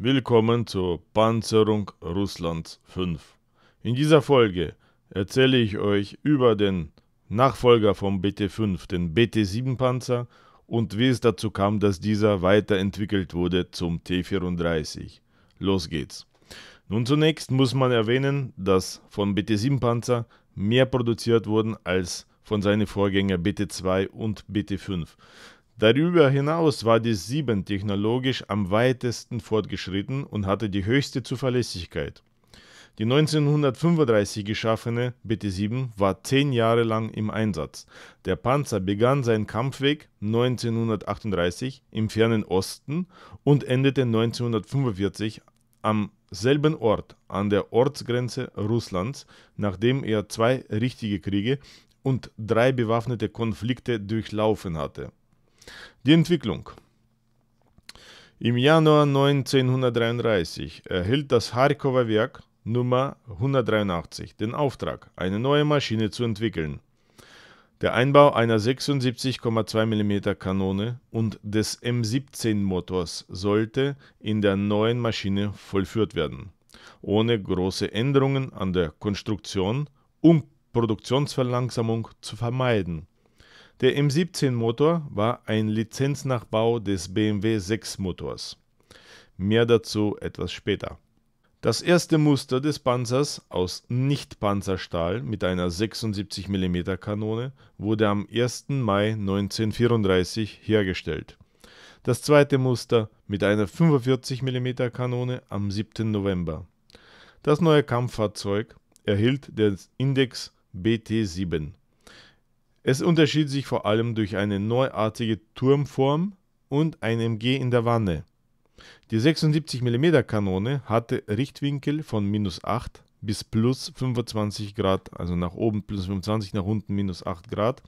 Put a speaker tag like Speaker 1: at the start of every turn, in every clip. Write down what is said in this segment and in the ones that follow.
Speaker 1: Willkommen zur Panzerung Russlands 5. In dieser Folge erzähle ich euch über den Nachfolger vom BT5, den BT7-Panzer, und wie es dazu kam, dass dieser weiterentwickelt wurde zum T34. Los geht's. Nun zunächst muss man erwähnen, dass von BT7-Panzer mehr produziert wurden als von seinen Vorgängern BT2 und BT5. Darüber hinaus war die 7 technologisch am weitesten fortgeschritten und hatte die höchste Zuverlässigkeit. Die 1935 geschaffene BT-7 war zehn Jahre lang im Einsatz. Der Panzer begann seinen Kampfweg 1938 im fernen Osten und endete 1945 am selben Ort an der Ortsgrenze Russlands, nachdem er zwei richtige Kriege und drei bewaffnete Konflikte durchlaufen hatte. Die Entwicklung. Im Januar 1933 erhielt das Harkower Werk Nummer 183 den Auftrag, eine neue Maschine zu entwickeln. Der Einbau einer 76,2 mm Kanone und des M17-Motors sollte in der neuen Maschine vollführt werden, ohne große Änderungen an der Konstruktion und Produktionsverlangsamung zu vermeiden. Der M17-Motor war ein Lizenznachbau des BMW 6-Motors. Mehr dazu etwas später. Das erste Muster des Panzers aus Nicht-Panzerstahl mit einer 76 mm Kanone wurde am 1. Mai 1934 hergestellt. Das zweite Muster mit einer 45 mm Kanone am 7. November. Das neue Kampffahrzeug erhielt den Index BT7. Es unterschied sich vor allem durch eine neuartige Turmform und ein MG in der Wanne. Die 76 mm Kanone hatte Richtwinkel von minus 8 bis plus 25 Grad, also nach oben plus 25, nach unten minus 8 Grad,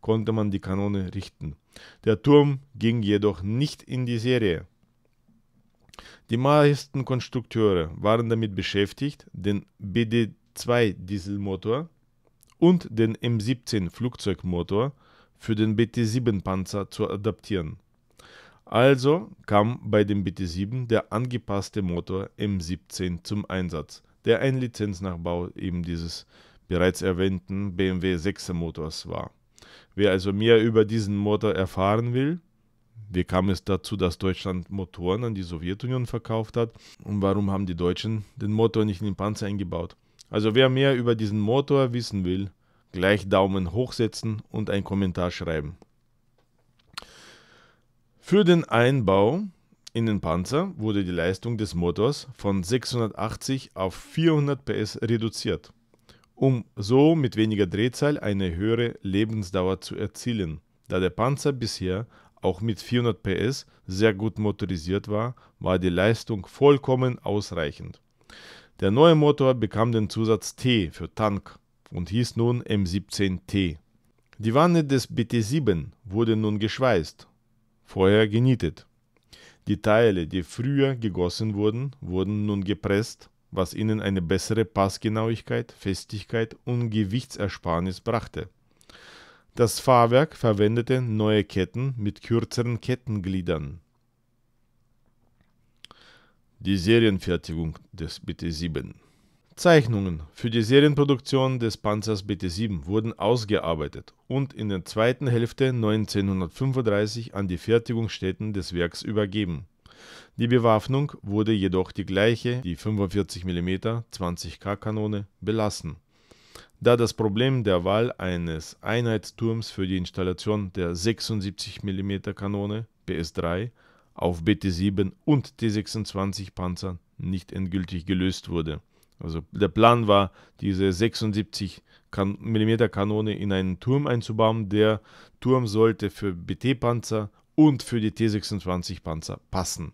Speaker 1: konnte man die Kanone richten. Der Turm ging jedoch nicht in die Serie. Die meisten Konstrukteure waren damit beschäftigt, den BD2 Dieselmotor und den M17 Flugzeugmotor für den BT-7 Panzer zu adaptieren. Also kam bei dem BT-7 der angepasste Motor M17 zum Einsatz, der ein Lizenznachbau eben dieses bereits erwähnten BMW 6er Motors war. Wer also mehr über diesen Motor erfahren will, wie kam es dazu, dass Deutschland Motoren an die Sowjetunion verkauft hat und warum haben die Deutschen den Motor nicht in den Panzer eingebaut? Also wer mehr über diesen Motor wissen will, gleich Daumen hoch setzen und einen Kommentar schreiben. Für den Einbau in den Panzer wurde die Leistung des Motors von 680 auf 400 PS reduziert, um so mit weniger Drehzahl eine höhere Lebensdauer zu erzielen, da der Panzer bisher auch mit 400 PS sehr gut motorisiert war, war die Leistung vollkommen ausreichend. Der neue Motor bekam den Zusatz T für Tank und hieß nun M17T. Die Wanne des BT7 wurde nun geschweißt, vorher genietet. Die Teile, die früher gegossen wurden, wurden nun gepresst, was ihnen eine bessere Passgenauigkeit, Festigkeit und Gewichtsersparnis brachte. Das Fahrwerk verwendete neue Ketten mit kürzeren Kettengliedern die Serienfertigung des BT-7. Zeichnungen für die Serienproduktion des Panzers BT-7 wurden ausgearbeitet und in der zweiten Hälfte 1935 an die Fertigungsstätten des Werks übergeben. Die Bewaffnung wurde jedoch die gleiche, die 45 mm 20K Kanone, belassen, da das Problem der Wahl eines Einheitsturms für die Installation der 76 mm Kanone PS3 auf BT-7 und T-26 Panzer nicht endgültig gelöst wurde. Also der Plan war, diese 76 mm Kanone in einen Turm einzubauen. Der Turm sollte für BT-Panzer und für die T-26 Panzer passen.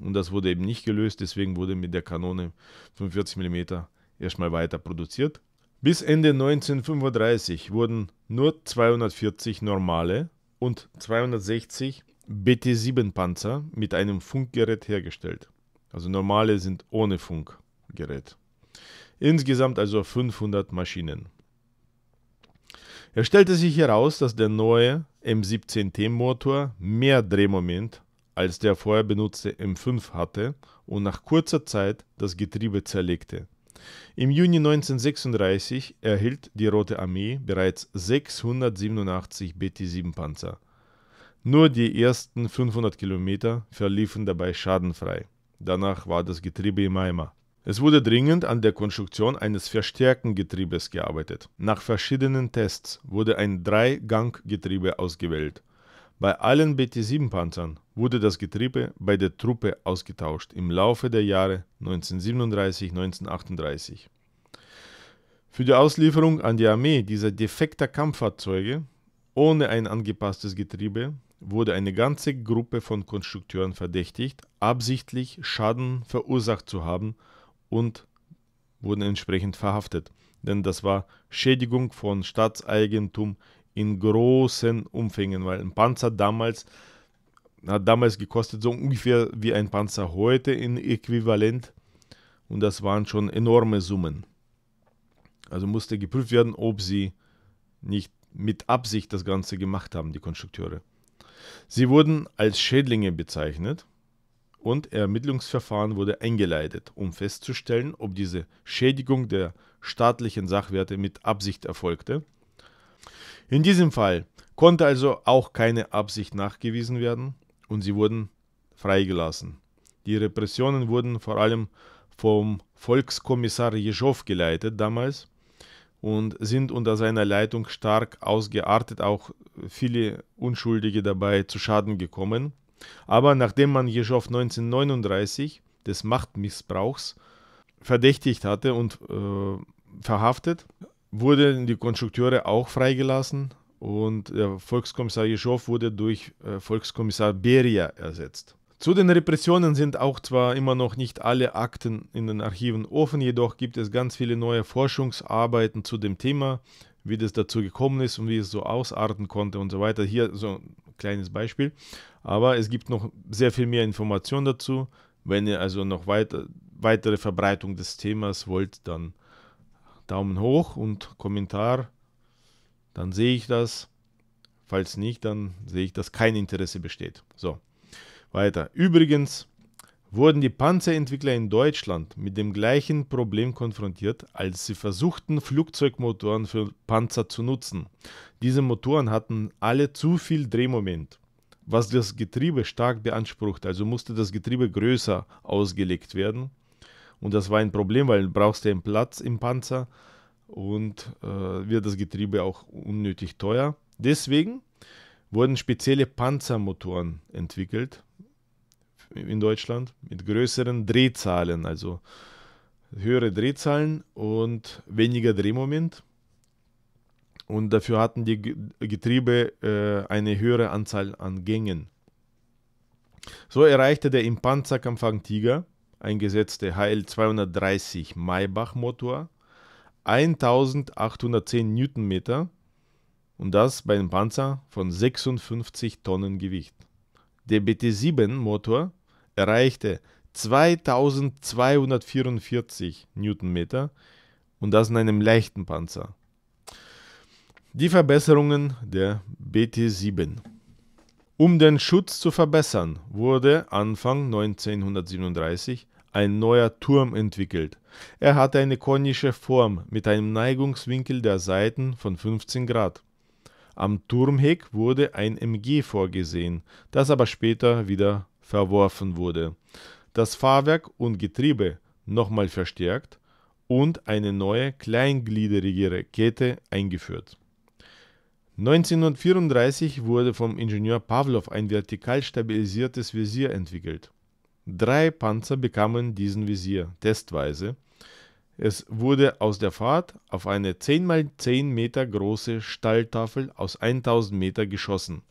Speaker 1: Und das wurde eben nicht gelöst, deswegen wurde mit der Kanone 45 mm erstmal weiter produziert. Bis Ende 1935 wurden nur 240 normale und 260 BT-7-Panzer mit einem Funkgerät hergestellt. Also normale sind ohne Funkgerät. Insgesamt also 500 Maschinen. Es stellte sich heraus, dass der neue M17T-Motor mehr Drehmoment als der vorher benutzte M5 hatte und nach kurzer Zeit das Getriebe zerlegte. Im Juni 1936 erhielt die Rote Armee bereits 687 BT-7 Panzer. Nur die ersten 500 Kilometer verliefen dabei schadenfrei. Danach war das Getriebe im Eimer. Es wurde dringend an der Konstruktion eines Verstärkengetriebes gearbeitet. Nach verschiedenen Tests wurde ein Dreiganggetriebe ausgewählt. Bei allen BT-7-Panzern wurde das Getriebe bei der Truppe ausgetauscht im Laufe der Jahre 1937-1938. Für die Auslieferung an die Armee dieser defekter Kampffahrzeuge ohne ein angepasstes Getriebe wurde eine ganze Gruppe von Konstrukteuren verdächtigt, absichtlich Schaden verursacht zu haben und wurden entsprechend verhaftet. Denn das war Schädigung von Staatseigentum in großen Umfängen, weil ein Panzer damals hat damals gekostet so ungefähr wie ein Panzer heute in Äquivalent und das waren schon enorme Summen. Also musste geprüft werden, ob sie nicht mit Absicht das Ganze gemacht haben, die Konstrukteure. Sie wurden als Schädlinge bezeichnet und Ermittlungsverfahren wurde eingeleitet, um festzustellen, ob diese Schädigung der staatlichen Sachwerte mit Absicht erfolgte. In diesem Fall konnte also auch keine Absicht nachgewiesen werden und sie wurden freigelassen. Die Repressionen wurden vor allem vom Volkskommissar Jezhov geleitet damals und sind unter seiner Leitung stark ausgeartet, auch viele Unschuldige dabei zu Schaden gekommen. Aber nachdem man Jeschow 1939 des Machtmissbrauchs verdächtigt hatte und äh, verhaftet, wurden die Konstrukteure auch freigelassen und der Volkskommissar Jeschow wurde durch äh, Volkskommissar Beria ersetzt. Zu den Repressionen sind auch zwar immer noch nicht alle Akten in den Archiven offen, jedoch gibt es ganz viele neue Forschungsarbeiten zu dem Thema, wie das dazu gekommen ist und wie es so ausarten konnte und so weiter. Hier so ein kleines Beispiel. Aber es gibt noch sehr viel mehr Informationen dazu. Wenn ihr also noch weiter, weitere Verbreitung des Themas wollt, dann Daumen hoch und Kommentar. Dann sehe ich das. Falls nicht, dann sehe ich, dass kein Interesse besteht. So. Weiter. Übrigens wurden die Panzerentwickler in Deutschland mit dem gleichen Problem konfrontiert, als sie versuchten, Flugzeugmotoren für Panzer zu nutzen. Diese Motoren hatten alle zu viel Drehmoment, was das Getriebe stark beansprucht, also musste das Getriebe größer ausgelegt werden. Und das war ein Problem, weil du brauchst ja einen Platz im Panzer und äh, wird das Getriebe auch unnötig teuer. Deswegen wurden spezielle Panzermotoren entwickelt, in Deutschland mit größeren Drehzahlen, also höhere Drehzahlen und weniger Drehmoment. Und dafür hatten die Getriebe äh, eine höhere Anzahl an Gängen. So erreichte der im Panzerkampfwagen Tiger eingesetzte HL 230 Maybach Motor 1810 Newtonmeter und das bei einem Panzer von 56 Tonnen Gewicht. Der BT7 Motor erreichte 2244 Newtonmeter und das in einem leichten Panzer. Die Verbesserungen der BT-7. Um den Schutz zu verbessern, wurde Anfang 1937 ein neuer Turm entwickelt. Er hatte eine konische Form mit einem Neigungswinkel der Seiten von 15 Grad. Am Turmheck wurde ein MG vorgesehen, das aber später wieder verworfen wurde, das Fahrwerk und Getriebe nochmal verstärkt und eine neue kleingliederige Kette eingeführt. 1934 wurde vom Ingenieur Pavlov ein vertikal stabilisiertes Visier entwickelt. Drei Panzer bekamen diesen Visier testweise. Es wurde aus der Fahrt auf eine 10x10 Meter große Stalltafel aus 1000 Meter geschossen.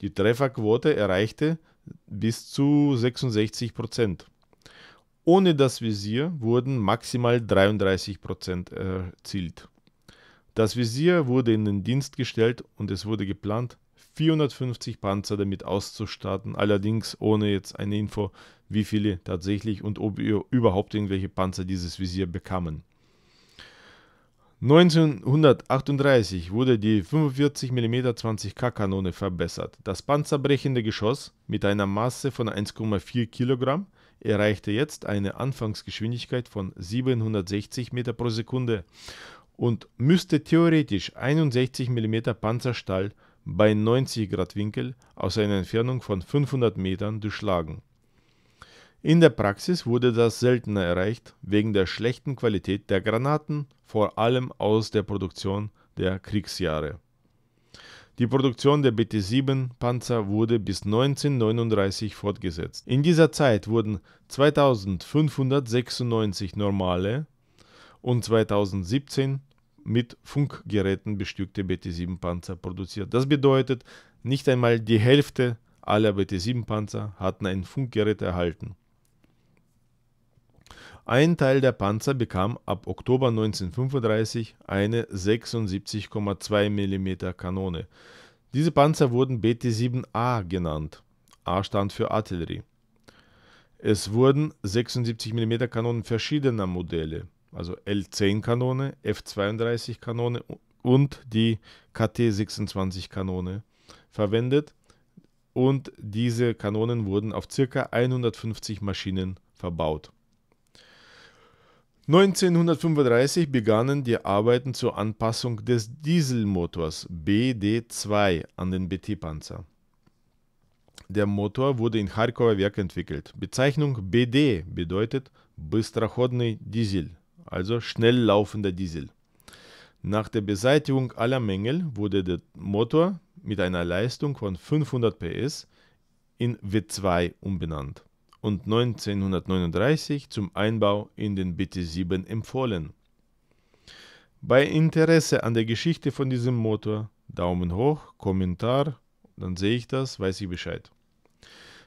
Speaker 1: Die Trefferquote erreichte bis zu 66 Prozent. Ohne das Visier wurden maximal 33 Prozent erzielt. Das Visier wurde in den Dienst gestellt und es wurde geplant, 450 Panzer damit auszustatten, allerdings ohne jetzt eine Info, wie viele tatsächlich und ob überhaupt irgendwelche Panzer dieses Visier bekamen. 1938 wurde die 45 mm 20K Kanone verbessert. Das panzerbrechende Geschoss mit einer Masse von 1,4 kg erreichte jetzt eine Anfangsgeschwindigkeit von 760 m pro Sekunde und müsste theoretisch 61 mm Panzerstall bei 90 Grad Winkel aus einer Entfernung von 500 Metern durchschlagen. In der Praxis wurde das seltener erreicht, wegen der schlechten Qualität der Granaten, vor allem aus der Produktion der Kriegsjahre. Die Produktion der BT-7-Panzer wurde bis 1939 fortgesetzt. In dieser Zeit wurden 2596 normale und 2017 mit Funkgeräten bestückte BT-7-Panzer produziert. Das bedeutet, nicht einmal die Hälfte aller BT-7-Panzer hatten ein Funkgerät erhalten. Ein Teil der Panzer bekam ab Oktober 1935 eine 76,2 mm Kanone. Diese Panzer wurden BT-7A genannt. A stand für Artillerie. Es wurden 76 mm Kanonen verschiedener Modelle, also L10 Kanone, F32 Kanone und die KT26 Kanone verwendet und diese Kanonen wurden auf ca. 150 Maschinen verbaut. 1935 begannen die Arbeiten zur Anpassung des Dieselmotors BD2 an den BT-Panzer. Der Motor wurde in Харьковer Werk entwickelt. Bezeichnung BD bedeutet Быстроходный Diesel, also schnell laufender Diesel. Nach der Beseitigung aller Mängel wurde der Motor mit einer Leistung von 500 PS in W2 umbenannt und 1939 zum Einbau in den BT7 empfohlen. Bei Interesse an der Geschichte von diesem Motor, Daumen hoch, Kommentar, dann sehe ich das, weiß ich Bescheid.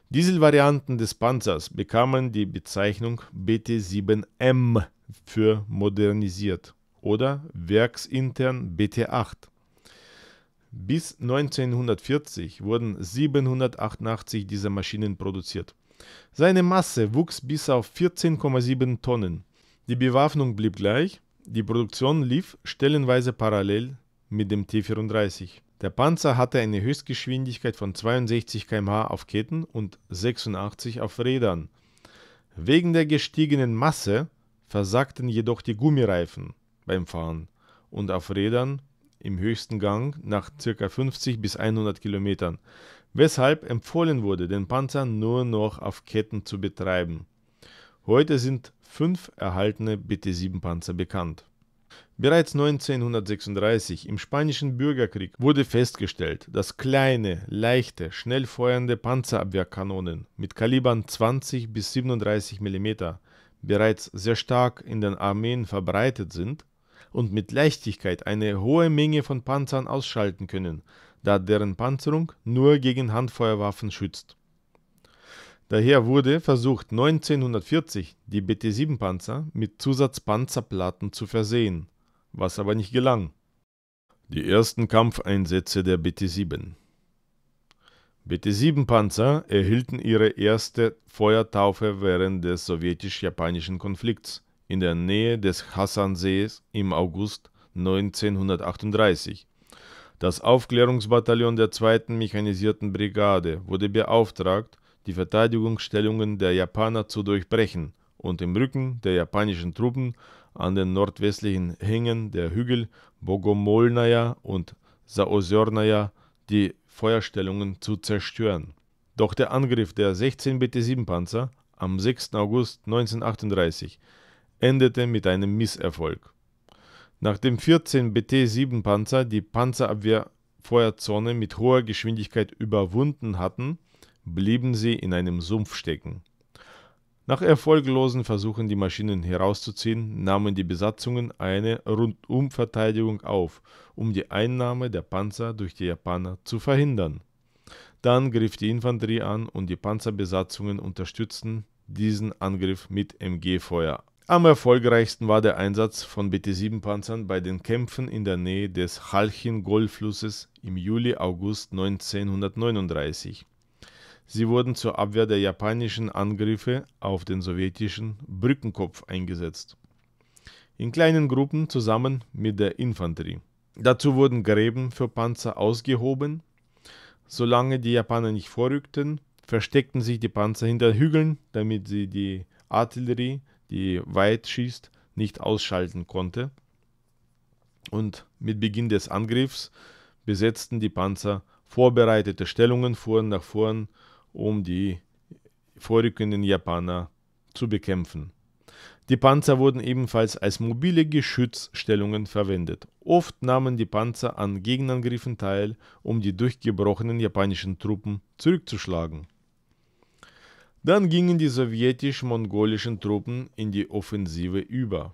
Speaker 1: Dieselvarianten des Panzers bekamen die Bezeichnung BT7M für modernisiert oder werksintern BT8. Bis 1940 wurden 788 dieser Maschinen produziert. Seine Masse wuchs bis auf 14,7 Tonnen. Die Bewaffnung blieb gleich, die Produktion lief stellenweise parallel mit dem T-34. Der Panzer hatte eine Höchstgeschwindigkeit von 62 km/h auf Ketten und 86 auf Rädern. Wegen der gestiegenen Masse versagten jedoch die Gummireifen beim Fahren und auf Rädern im höchsten Gang nach ca. 50 bis 100 Kilometern weshalb empfohlen wurde, den Panzer nur noch auf Ketten zu betreiben. Heute sind fünf erhaltene BT-7-Panzer bekannt. Bereits 1936 im Spanischen Bürgerkrieg wurde festgestellt, dass kleine, leichte, schnell feuernde Panzerabwehrkanonen mit Kalibern 20 bis 37 mm bereits sehr stark in den Armeen verbreitet sind und mit Leichtigkeit eine hohe Menge von Panzern ausschalten können, da deren Panzerung nur gegen Handfeuerwaffen schützt. Daher wurde versucht, 1940 die BT-7-Panzer mit Zusatzpanzerplatten zu versehen, was aber nicht gelang. Die ersten Kampfeinsätze der BT-7 BT-7-Panzer erhielten ihre erste Feuertaufe während des sowjetisch-japanischen Konflikts in der Nähe des Hassansees im August 1938 das Aufklärungsbataillon der 2. Mechanisierten Brigade wurde beauftragt, die Verteidigungsstellungen der Japaner zu durchbrechen und im Rücken der japanischen Truppen an den nordwestlichen Hängen der Hügel Bogomolnaya und Saosornaya die Feuerstellungen zu zerstören. Doch der Angriff der 16 BT-7-Panzer am 6. August 1938 endete mit einem Misserfolg. Nachdem 14 BT-7-Panzer die Panzerabwehrfeuerzone mit hoher Geschwindigkeit überwunden hatten, blieben sie in einem Sumpf stecken. Nach erfolglosen Versuchen, die Maschinen herauszuziehen, nahmen die Besatzungen eine Rundumverteidigung auf, um die Einnahme der Panzer durch die Japaner zu verhindern. Dann griff die Infanterie an und die Panzerbesatzungen unterstützten diesen Angriff mit MG-Feuer am erfolgreichsten war der Einsatz von BT-7-Panzern bei den Kämpfen in der Nähe des Halchin-Golfflusses im Juli/August 1939. Sie wurden zur Abwehr der japanischen Angriffe auf den sowjetischen Brückenkopf eingesetzt. In kleinen Gruppen zusammen mit der Infanterie. Dazu wurden Gräben für Panzer ausgehoben. Solange die Japaner nicht vorrückten, versteckten sich die Panzer hinter Hügeln, damit sie die Artillerie die weit schießt, nicht ausschalten konnte. Und mit Beginn des Angriffs besetzten die Panzer vorbereitete Stellungen, fuhren nach vorn, um die vorrückenden Japaner zu bekämpfen. Die Panzer wurden ebenfalls als mobile Geschützstellungen verwendet. Oft nahmen die Panzer an Gegenangriffen teil, um die durchgebrochenen japanischen Truppen zurückzuschlagen. Dann gingen die sowjetisch-mongolischen Truppen in die Offensive über.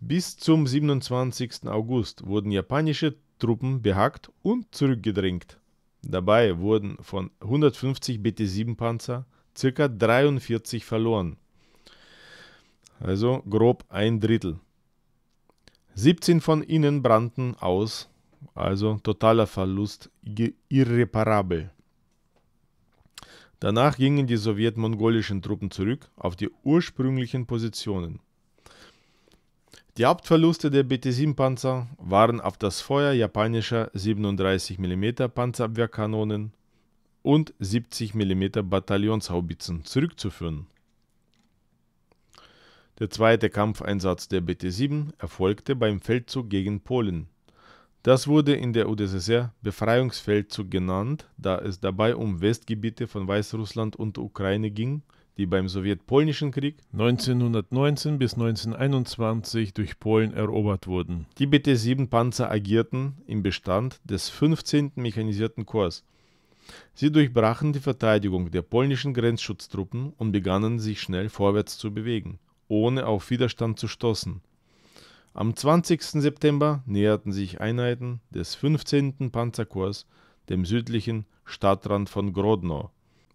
Speaker 1: Bis zum 27. August wurden japanische Truppen behackt und zurückgedrängt. Dabei wurden von 150 BT-7-Panzer ca. 43 verloren. Also grob ein Drittel. 17 von ihnen brannten aus, also totaler Verlust irreparabel. Danach gingen die sowjetmongolischen Truppen zurück auf die ursprünglichen Positionen. Die Hauptverluste der BT-7-Panzer waren auf das Feuer japanischer 37 mm Panzerabwehrkanonen und 70 mm Bataillonshaubitzen zurückzuführen. Der zweite Kampfeinsatz der BT-7 erfolgte beim Feldzug gegen Polen das wurde in der UdSSR Befreiungsfeldzug genannt, da es dabei um Westgebiete von Weißrussland und Ukraine ging, die beim Sowjetpolnischen Krieg 1919 bis 1921 durch Polen erobert wurden. Die BT-7-Panzer agierten im Bestand des 15. Mechanisierten Korps. Sie durchbrachen die Verteidigung der polnischen Grenzschutztruppen und begannen sich schnell vorwärts zu bewegen, ohne auf Widerstand zu stoßen. Am 20. September näherten sich Einheiten des 15. Panzerkorps dem südlichen Stadtrand von Grodno.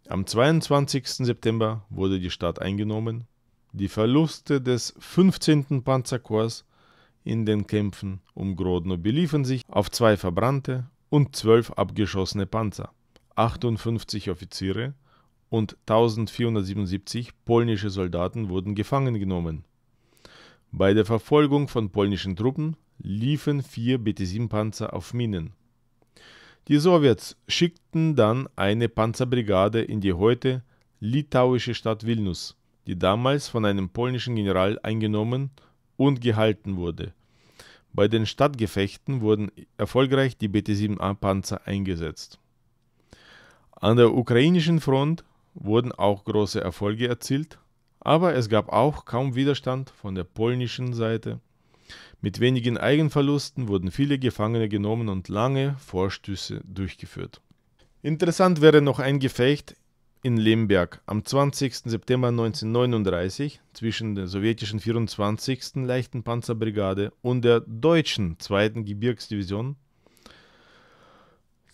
Speaker 1: Am 22. September wurde die Stadt eingenommen. Die Verluste des 15. Panzerkorps in den Kämpfen um Grodno beliefen sich auf zwei verbrannte und zwölf abgeschossene Panzer, 58 Offiziere und 1477 polnische Soldaten wurden gefangen genommen. Bei der Verfolgung von polnischen Truppen liefen vier BT-7-Panzer auf Minen. Die Sowjets schickten dann eine Panzerbrigade in die heute litauische Stadt Vilnius, die damals von einem polnischen General eingenommen und gehalten wurde. Bei den Stadtgefechten wurden erfolgreich die BT-7A-Panzer eingesetzt. An der ukrainischen Front wurden auch große Erfolge erzielt aber es gab auch kaum Widerstand von der polnischen Seite. Mit wenigen Eigenverlusten wurden viele Gefangene genommen und lange Vorstöße durchgeführt. Interessant wäre noch ein Gefecht in Lemberg am 20. September 1939 zwischen der sowjetischen 24. Leichten Panzerbrigade und der deutschen 2. Gebirgsdivision.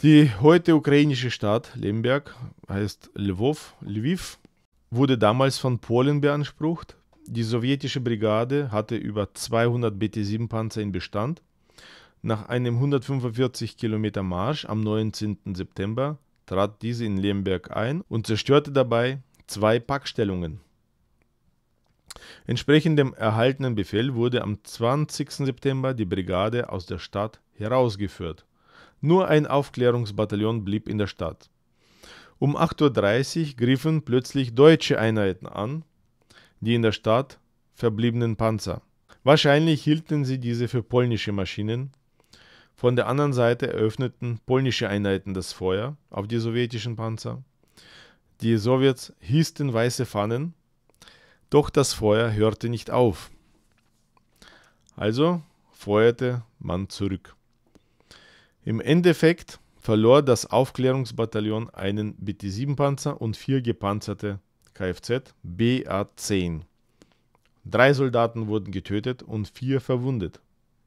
Speaker 1: Die heute ukrainische Stadt Lemberg heißt Lwów, Lviv wurde damals von Polen beansprucht. Die sowjetische Brigade hatte über 200 BT-7-Panzer in Bestand. Nach einem 145 Kilometer Marsch am 19. September trat diese in Lemberg ein und zerstörte dabei zwei Packstellungen. Entsprechend dem erhaltenen Befehl wurde am 20. September die Brigade aus der Stadt herausgeführt. Nur ein Aufklärungsbataillon blieb in der Stadt. Um 8.30 Uhr griffen plötzlich deutsche Einheiten an, die in der Stadt verbliebenen Panzer. Wahrscheinlich hielten sie diese für polnische Maschinen. Von der anderen Seite eröffneten polnische Einheiten das Feuer auf die sowjetischen Panzer. Die Sowjets hießen weiße Pfannen, doch das Feuer hörte nicht auf. Also feuerte man zurück. Im Endeffekt verlor das Aufklärungsbataillon einen BT-7-Panzer und vier gepanzerte Kfz BA-10. Drei Soldaten wurden getötet und vier verwundet.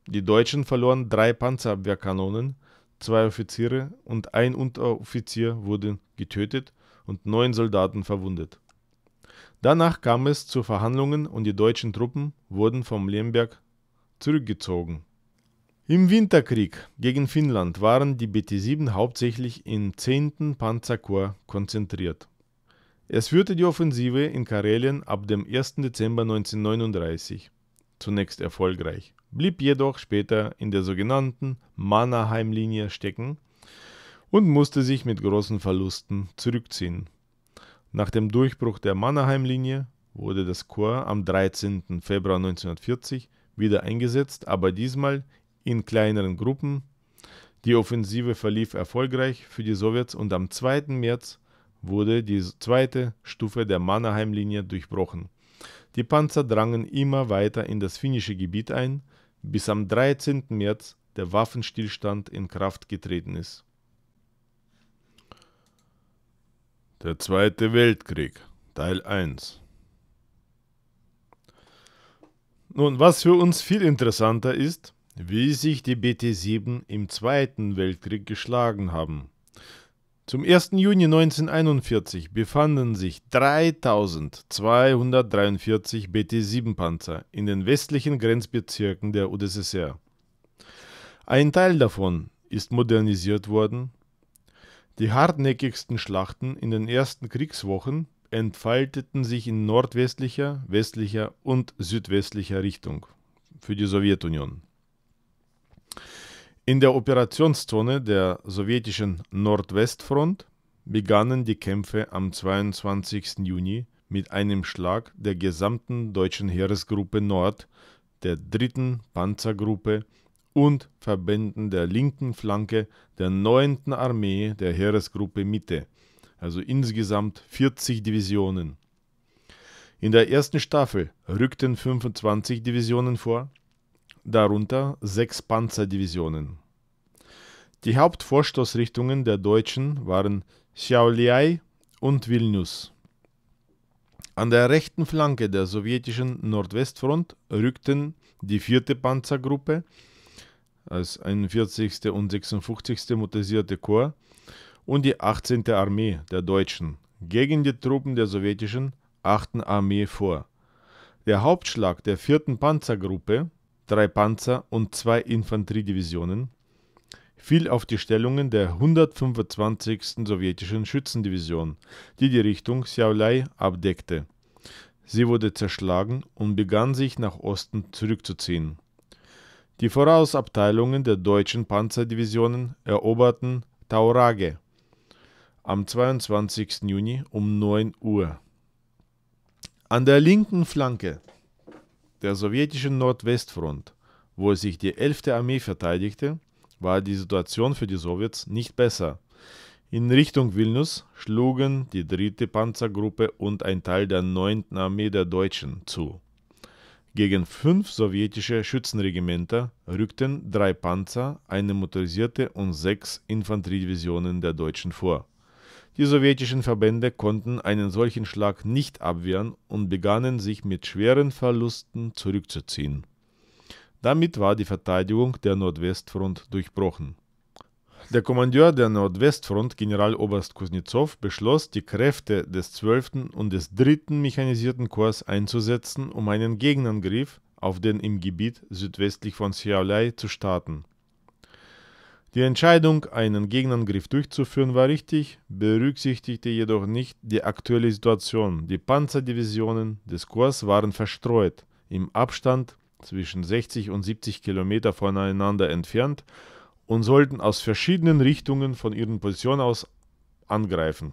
Speaker 1: Die Deutschen verloren drei Panzerabwehrkanonen, zwei Offiziere und ein Unteroffizier wurden getötet und neun Soldaten verwundet. Danach kam es zu Verhandlungen und die deutschen Truppen wurden vom Lemberg zurückgezogen. Im Winterkrieg gegen Finnland waren die BT-7 hauptsächlich im 10. Panzerkorps konzentriert. Es führte die Offensive in Karelien ab dem 1. Dezember 1939 zunächst erfolgreich, blieb jedoch später in der sogenannten Mannerheim-Linie stecken und musste sich mit großen Verlusten zurückziehen. Nach dem Durchbruch der Mannerheim-Linie wurde das Korps am 13. Februar 1940 wieder eingesetzt, aber diesmal in kleineren Gruppen. Die Offensive verlief erfolgreich für die Sowjets und am 2. März wurde die zweite Stufe der Mannerheim-Linie durchbrochen. Die Panzer drangen immer weiter in das finnische Gebiet ein, bis am 13. März der Waffenstillstand in Kraft getreten ist. Der Zweite Weltkrieg, Teil 1 Nun, was für uns viel interessanter ist, wie sich die BT-7 im Zweiten Weltkrieg geschlagen haben. Zum 1. Juni 1941 befanden sich 3243 BT-7-Panzer in den westlichen Grenzbezirken der UdSSR. Ein Teil davon ist modernisiert worden. Die hartnäckigsten Schlachten in den ersten Kriegswochen entfalteten sich in nordwestlicher, westlicher und südwestlicher Richtung für die Sowjetunion. In der Operationszone der sowjetischen Nordwestfront begannen die Kämpfe am 22. Juni mit einem Schlag der gesamten deutschen Heeresgruppe Nord, der 3. Panzergruppe und Verbänden der linken Flanke der 9. Armee der Heeresgruppe Mitte, also insgesamt 40 Divisionen. In der ersten Staffel rückten 25 Divisionen vor, darunter sechs Panzerdivisionen. Die Hauptvorstoßrichtungen der Deutschen waren Šiauliai und Vilnius. An der rechten Flanke der sowjetischen Nordwestfront rückten die 4. Panzergruppe als 41. und 56. motorisierte Korps und die 18. Armee der Deutschen gegen die Truppen der sowjetischen 8. Armee vor. Der Hauptschlag der 4. Panzergruppe, drei Panzer und zwei Infanteriedivisionen, fiel auf die Stellungen der 125. sowjetischen Schützendivision, die die Richtung Xiaolai abdeckte. Sie wurde zerschlagen und begann sich nach Osten zurückzuziehen. Die Vorausabteilungen der deutschen Panzerdivisionen eroberten Taurage am 22. Juni um 9 Uhr. An der linken Flanke der sowjetischen Nordwestfront, wo sich die 11. Armee verteidigte, war die Situation für die Sowjets nicht besser. In Richtung Vilnius schlugen die dritte Panzergruppe und ein Teil der 9. Armee der Deutschen zu. Gegen fünf sowjetische Schützenregimenter rückten drei Panzer, eine motorisierte und sechs Infanteriedivisionen der Deutschen vor. Die sowjetischen Verbände konnten einen solchen Schlag nicht abwehren und begannen sich mit schweren Verlusten zurückzuziehen. Damit war die Verteidigung der Nordwestfront durchbrochen. Der Kommandeur der Nordwestfront, Generaloberst Kusnitzow, beschloss, die Kräfte des 12. und des 3. Mechanisierten Korps einzusetzen, um einen Gegenangriff auf den im Gebiet südwestlich von Sialai zu starten. Die Entscheidung, einen Gegenangriff durchzuführen, war richtig, berücksichtigte jedoch nicht die aktuelle Situation. Die Panzerdivisionen des Korps waren verstreut, im Abstand zwischen 60 und 70 Kilometer voneinander entfernt und sollten aus verschiedenen Richtungen von ihren Positionen aus angreifen.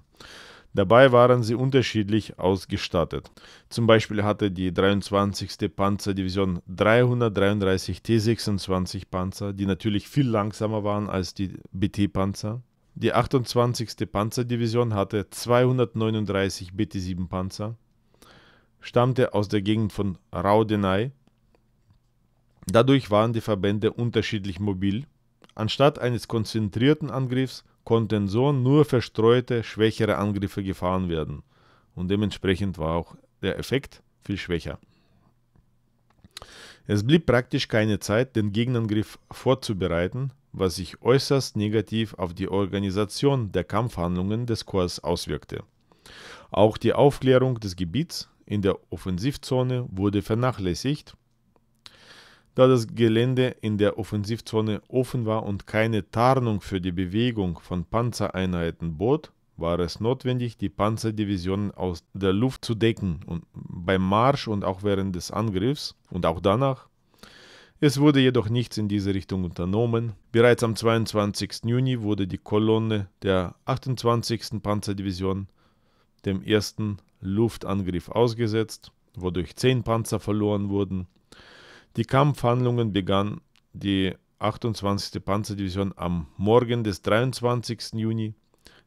Speaker 1: Dabei waren sie unterschiedlich ausgestattet. Zum Beispiel hatte die 23. Panzerdivision 333 T-26 Panzer, die natürlich viel langsamer waren als die BT-Panzer. Die 28. Panzerdivision hatte 239 BT-7 Panzer, stammte aus der Gegend von Raudenei Dadurch waren die Verbände unterschiedlich mobil. Anstatt eines konzentrierten Angriffs konnten so nur verstreute, schwächere Angriffe gefahren werden. Und dementsprechend war auch der Effekt viel schwächer. Es blieb praktisch keine Zeit, den Gegenangriff vorzubereiten, was sich äußerst negativ auf die Organisation der Kampfhandlungen des Korps auswirkte. Auch die Aufklärung des Gebiets in der Offensivzone wurde vernachlässigt da das Gelände in der Offensivzone offen war und keine Tarnung für die Bewegung von Panzereinheiten bot, war es notwendig, die Panzerdivisionen aus der Luft zu decken und beim Marsch und auch während des Angriffs und auch danach. Es wurde jedoch nichts in diese Richtung unternommen. Bereits am 22. Juni wurde die Kolonne der 28. Panzerdivision dem ersten Luftangriff ausgesetzt, wodurch zehn Panzer verloren wurden die Kampfhandlungen begann die 28. Panzerdivision am Morgen des 23. Juni.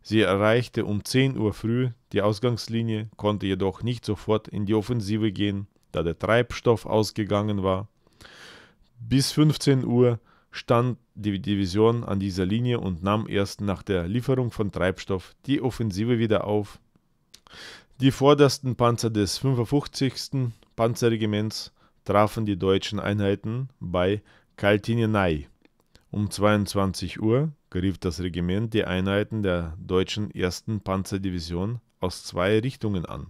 Speaker 1: Sie erreichte um 10 Uhr früh die Ausgangslinie, konnte jedoch nicht sofort in die Offensive gehen, da der Treibstoff ausgegangen war. Bis 15 Uhr stand die Division an dieser Linie und nahm erst nach der Lieferung von Treibstoff die Offensive wieder auf. Die vordersten Panzer des 55. Panzerregiments trafen die deutschen Einheiten bei Kaltynänai. Um 22 Uhr griff das Regiment die Einheiten der deutschen 1. Panzerdivision aus zwei Richtungen an.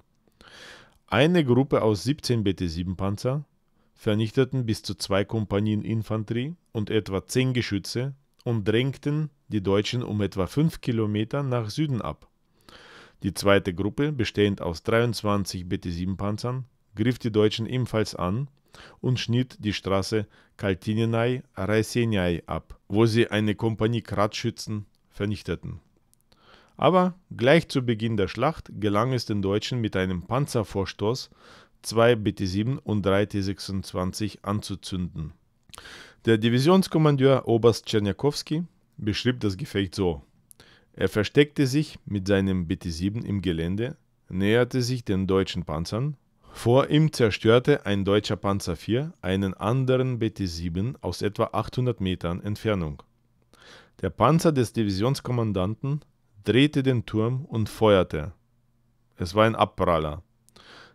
Speaker 1: Eine Gruppe aus 17 BT-7-Panzer vernichteten bis zu zwei Kompanien Infanterie und etwa zehn Geschütze und drängten die Deutschen um etwa fünf Kilometer nach Süden ab. Die zweite Gruppe, bestehend aus 23 BT-7-Panzern, griff die Deutschen ebenfalls an und schnitt die Straße Kaltinenai-Reisenjai ab, wo sie eine Kompanie Kratschützen vernichteten. Aber gleich zu Beginn der Schlacht gelang es den Deutschen mit einem Panzervorstoß, zwei BT-7 und drei T-26 anzuzünden. Der Divisionskommandeur Oberst Tscherniakowski beschrieb das Gefecht so. Er versteckte sich mit seinem BT-7 im Gelände, näherte sich den deutschen Panzern vor ihm zerstörte ein deutscher Panzer IV einen anderen BT-7 aus etwa 800 Metern Entfernung. Der Panzer des Divisionskommandanten drehte den Turm und feuerte. Es war ein Abpraller.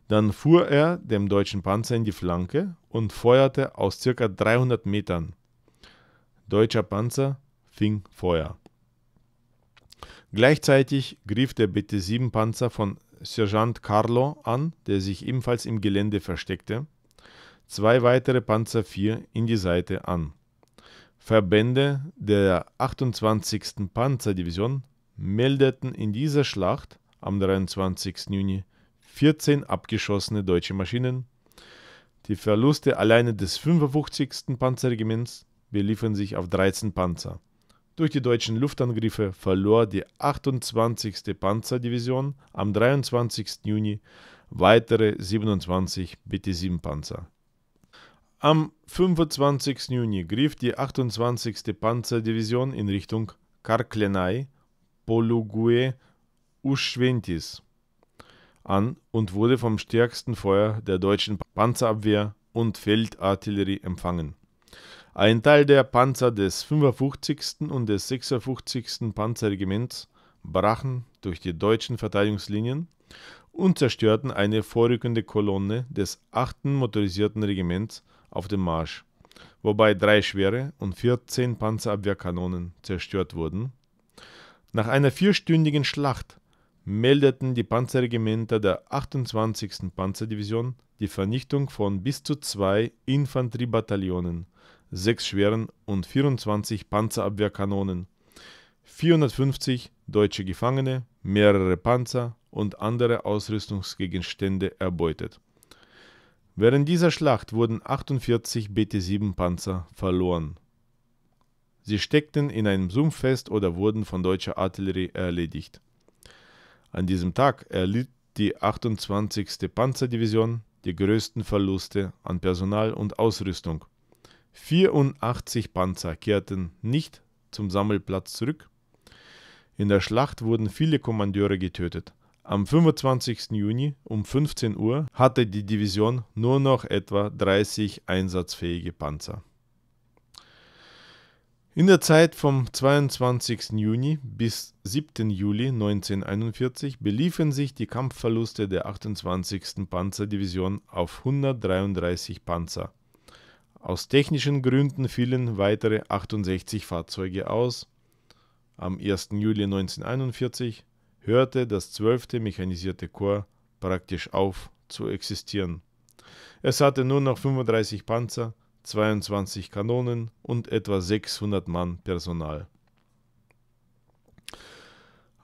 Speaker 1: Dann fuhr er dem deutschen Panzer in die Flanke und feuerte aus ca. 300 Metern. Deutscher Panzer fing Feuer. Gleichzeitig griff der BT-7-Panzer von Sergeant Carlo an, der sich ebenfalls im Gelände versteckte, zwei weitere Panzer IV in die Seite an. Verbände der 28. Panzerdivision meldeten in dieser Schlacht am 23. Juni 14 abgeschossene deutsche Maschinen. Die Verluste alleine des 55. Panzerregiments beliefen sich auf 13 Panzer. Durch die deutschen Luftangriffe verlor die 28. Panzerdivision am 23. Juni weitere 27 BT-7-Panzer. Am 25. Juni griff die 28. Panzerdivision in Richtung Karklenai, Polugue, Uschwentis an und wurde vom stärksten Feuer der deutschen Panzerabwehr und Feldartillerie empfangen. Ein Teil der Panzer des 55. und des 56. Panzerregiments brachen durch die deutschen Verteidigungslinien und zerstörten eine vorrückende Kolonne des 8. motorisierten Regiments auf dem Marsch, wobei drei schwere und 14 Panzerabwehrkanonen zerstört wurden. Nach einer vierstündigen Schlacht meldeten die Panzerregimenter der 28. Panzerdivision die Vernichtung von bis zu zwei Infanteriebataillonen sechs schweren und 24 Panzerabwehrkanonen, 450 deutsche Gefangene, mehrere Panzer und andere Ausrüstungsgegenstände erbeutet. Während dieser Schlacht wurden 48 BT-7-Panzer verloren. Sie steckten in einem Sumpf fest oder wurden von deutscher Artillerie erledigt. An diesem Tag erlitt die 28. Panzerdivision die größten Verluste an Personal und Ausrüstung. 84 Panzer kehrten nicht zum Sammelplatz zurück. In der Schlacht wurden viele Kommandeure getötet. Am 25. Juni um 15 Uhr hatte die Division nur noch etwa 30 einsatzfähige Panzer. In der Zeit vom 22. Juni bis 7. Juli 1941 beliefen sich die Kampfverluste der 28. Panzerdivision auf 133 Panzer aus technischen Gründen fielen weitere 68 Fahrzeuge aus. Am 1. Juli 1941 hörte das 12. Mechanisierte Korps praktisch auf zu existieren. Es hatte nur noch 35 Panzer, 22 Kanonen und etwa 600 Mann Personal.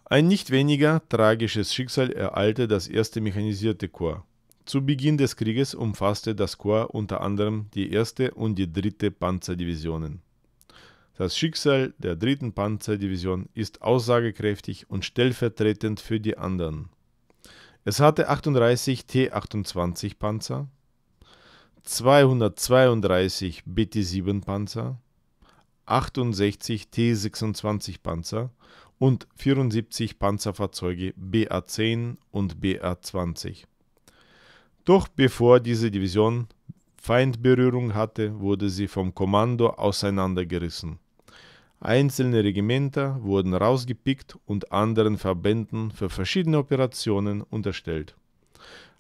Speaker 1: Ein nicht weniger tragisches Schicksal ereilte das 1. mechanisierte Korps. Zu Beginn des Krieges umfasste das Korps unter anderem die 1. und die 3. Panzerdivisionen. Das Schicksal der 3. Panzerdivision ist aussagekräftig und stellvertretend für die anderen. Es hatte 38 T-28 Panzer, 232 BT-7 Panzer, 68 T-26 Panzer und 74 Panzerfahrzeuge BA-10 und BA-20. Doch bevor diese Division Feindberührung hatte, wurde sie vom Kommando auseinandergerissen. Einzelne Regimenter wurden rausgepickt und anderen Verbänden für verschiedene Operationen unterstellt.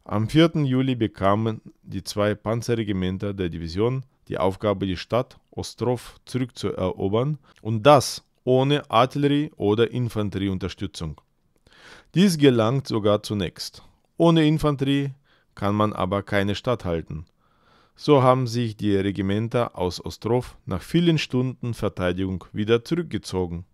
Speaker 1: Am 4. Juli bekamen die zwei Panzerregimenter der Division die Aufgabe, die Stadt Ostrov zurückzuerobern und das ohne Artillerie- oder Infanterieunterstützung. Dies gelang sogar zunächst. Ohne Infanterie kann man aber keine Stadt halten. So haben sich die Regimenter aus Ostrow nach vielen Stunden Verteidigung wieder zurückgezogen.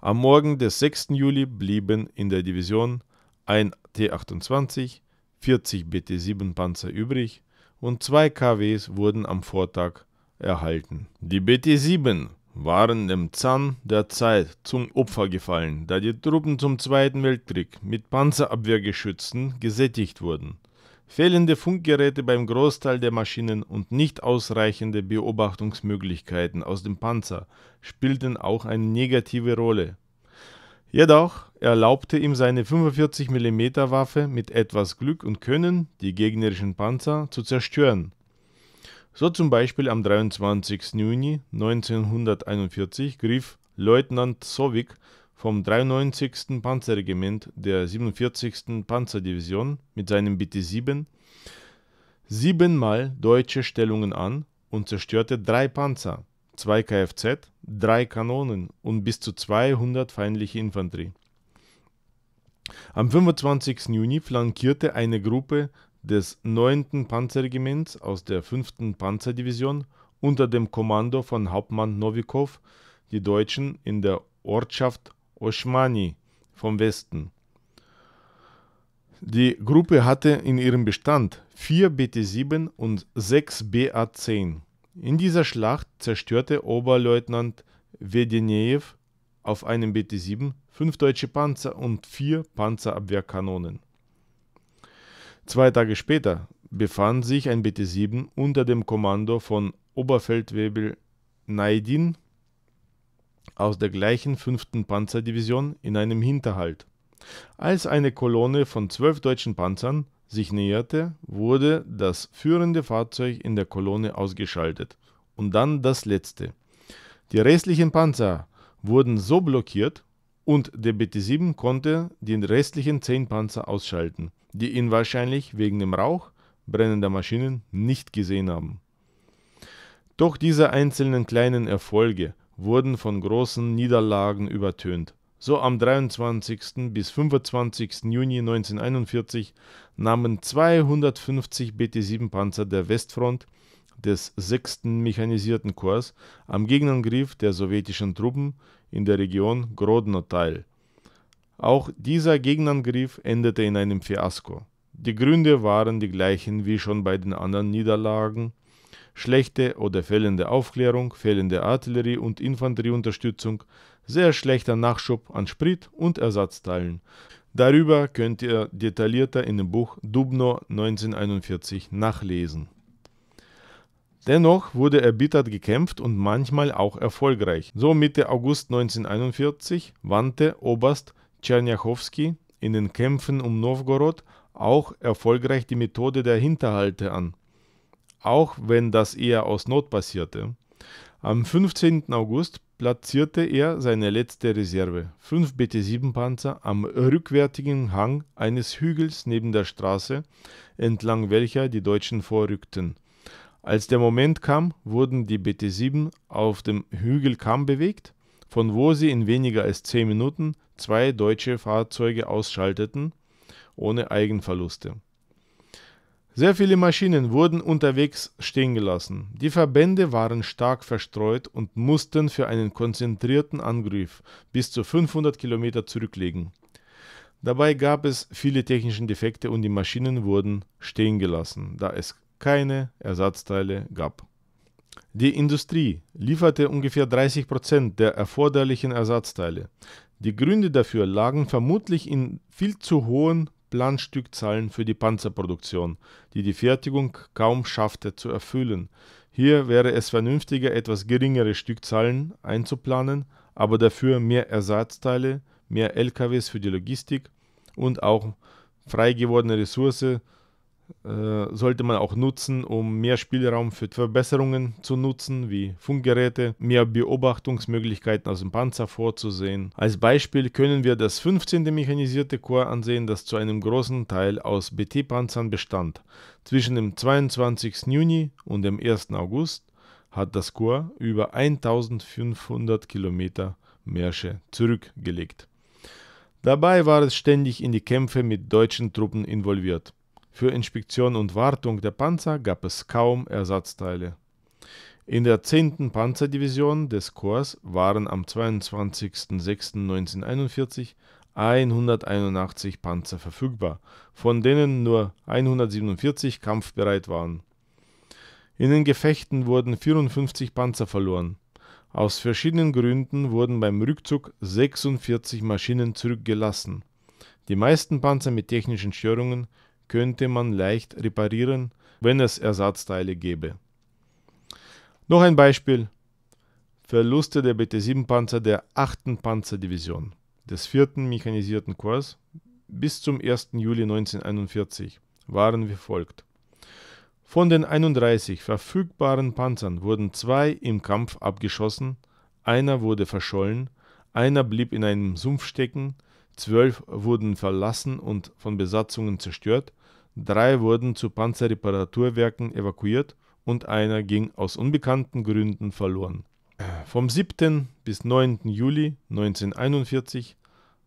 Speaker 1: Am Morgen des 6. Juli blieben in der Division ein T-28, 40 BT-7-Panzer übrig und zwei KWs wurden am Vortag erhalten. Die BT-7 waren dem Zahn der Zeit zum Opfer gefallen, da die Truppen zum Zweiten Weltkrieg mit Panzerabwehrgeschützen gesättigt wurden. Fehlende Funkgeräte beim Großteil der Maschinen und nicht ausreichende Beobachtungsmöglichkeiten aus dem Panzer spielten auch eine negative Rolle. Jedoch erlaubte ihm seine 45 mm Waffe mit etwas Glück und Können, die gegnerischen Panzer zu zerstören so zum Beispiel am 23. Juni 1941 griff Leutnant Sowick vom 93. Panzerregiment der 47. Panzerdivision mit seinem BT-7 siebenmal deutsche Stellungen an und zerstörte drei Panzer, zwei Kfz, drei Kanonen und bis zu 200 feindliche Infanterie. Am 25. Juni flankierte eine Gruppe des 9. Panzerregiments aus der 5. Panzerdivision unter dem Kommando von Hauptmann Nowikow die Deutschen in der Ortschaft Oschmani vom Westen. Die Gruppe hatte in ihrem Bestand vier BT-7 und sechs BA-10. In dieser Schlacht zerstörte Oberleutnant Wedenejew auf einem BT-7 fünf deutsche Panzer und vier Panzerabwehrkanonen. Zwei Tage später befand sich ein BT-7 unter dem Kommando von Oberfeldwebel Naidin aus der gleichen 5. Panzerdivision in einem Hinterhalt. Als eine Kolonne von zwölf deutschen Panzern sich näherte, wurde das führende Fahrzeug in der Kolonne ausgeschaltet und dann das letzte. Die restlichen Panzer wurden so blockiert und der BT-7 konnte die restlichen zehn Panzer ausschalten die ihn wahrscheinlich wegen dem Rauch brennender Maschinen nicht gesehen haben. Doch diese einzelnen kleinen Erfolge wurden von großen Niederlagen übertönt. So am 23. bis 25. Juni 1941 nahmen 250 BT-7-Panzer der Westfront des 6. Mechanisierten Korps am Gegenangriff der sowjetischen Truppen in der Region Grodno teil auch dieser Gegenangriff endete in einem Fiasko. Die Gründe waren die gleichen wie schon bei den anderen Niederlagen. Schlechte oder fehlende Aufklärung, fehlende Artillerie- und Infanterieunterstützung, sehr schlechter Nachschub an Sprit und Ersatzteilen. Darüber könnt ihr detaillierter in dem Buch Dubno 1941 nachlesen. Dennoch wurde erbittert gekämpft und manchmal auch erfolgreich. So Mitte August 1941 wandte Oberst Tscherniachowski in den Kämpfen um Nowgorod auch erfolgreich die Methode der Hinterhalte an, auch wenn das eher aus Not passierte. Am 15. August platzierte er seine letzte Reserve, 5 BT-7-Panzer, am rückwärtigen Hang eines Hügels neben der Straße, entlang welcher die Deutschen vorrückten. Als der Moment kam, wurden die BT-7 auf dem Hügel Kamm bewegt, von wo sie in weniger als 10 Minuten zwei deutsche Fahrzeuge ausschalteten, ohne Eigenverluste. Sehr viele Maschinen wurden unterwegs stehen gelassen. Die Verbände waren stark verstreut und mussten für einen konzentrierten Angriff bis zu 500 Kilometer zurücklegen. Dabei gab es viele technische Defekte und die Maschinen wurden stehen gelassen, da es keine Ersatzteile gab. Die Industrie lieferte ungefähr 30 Prozent der erforderlichen Ersatzteile. Die Gründe dafür lagen vermutlich in viel zu hohen Planstückzahlen für die Panzerproduktion, die die Fertigung kaum schaffte zu erfüllen. Hier wäre es vernünftiger, etwas geringere Stückzahlen einzuplanen, aber dafür mehr Ersatzteile, mehr LKWs für die Logistik und auch freigewordene Ressourcen äh, sollte man auch nutzen, um mehr Spielraum für Verbesserungen zu nutzen, wie Funkgeräte, mehr Beobachtungsmöglichkeiten aus dem Panzer vorzusehen. Als Beispiel können wir das 15. mechanisierte Korps ansehen, das zu einem großen Teil aus BT-Panzern bestand. Zwischen dem 22. Juni und dem 1. August hat das Korps über 1500 Kilometer Märsche zurückgelegt. Dabei war es ständig in die Kämpfe mit deutschen Truppen involviert. Für Inspektion und Wartung der Panzer gab es kaum Ersatzteile. In der 10. Panzerdivision des Korps waren am 22.06.1941 181 Panzer verfügbar, von denen nur 147 kampfbereit waren. In den Gefechten wurden 54 Panzer verloren. Aus verschiedenen Gründen wurden beim Rückzug 46 Maschinen zurückgelassen. Die meisten Panzer mit technischen Störungen könnte man leicht reparieren, wenn es Ersatzteile gäbe. Noch ein Beispiel. Verluste der BT-7-Panzer der 8. Panzerdivision des 4. Mechanisierten Korps bis zum 1. Juli 1941 waren wie folgt. Von den 31 verfügbaren Panzern wurden zwei im Kampf abgeschossen, einer wurde verschollen, einer blieb in einem Sumpf stecken, zwölf wurden verlassen und von Besatzungen zerstört, Drei wurden zu Panzerreparaturwerken evakuiert und einer ging aus unbekannten Gründen verloren. Vom 7. bis 9. Juli 1941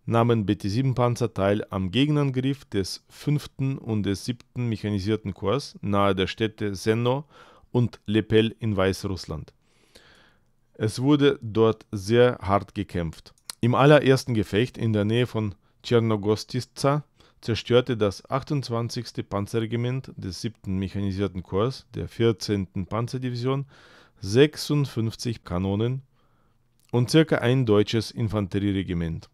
Speaker 1: nahmen BT-7-Panzer teil am Gegenangriff des 5. und des 7. Mechanisierten Korps nahe der Städte Senno und Lepel in Weißrussland. Es wurde dort sehr hart gekämpft. Im allerersten Gefecht in der Nähe von Tschernogostitsa zerstörte das 28. Panzerregiment des 7. Mechanisierten Korps der 14. Panzerdivision 56 Kanonen und circa ein deutsches Infanterieregiment.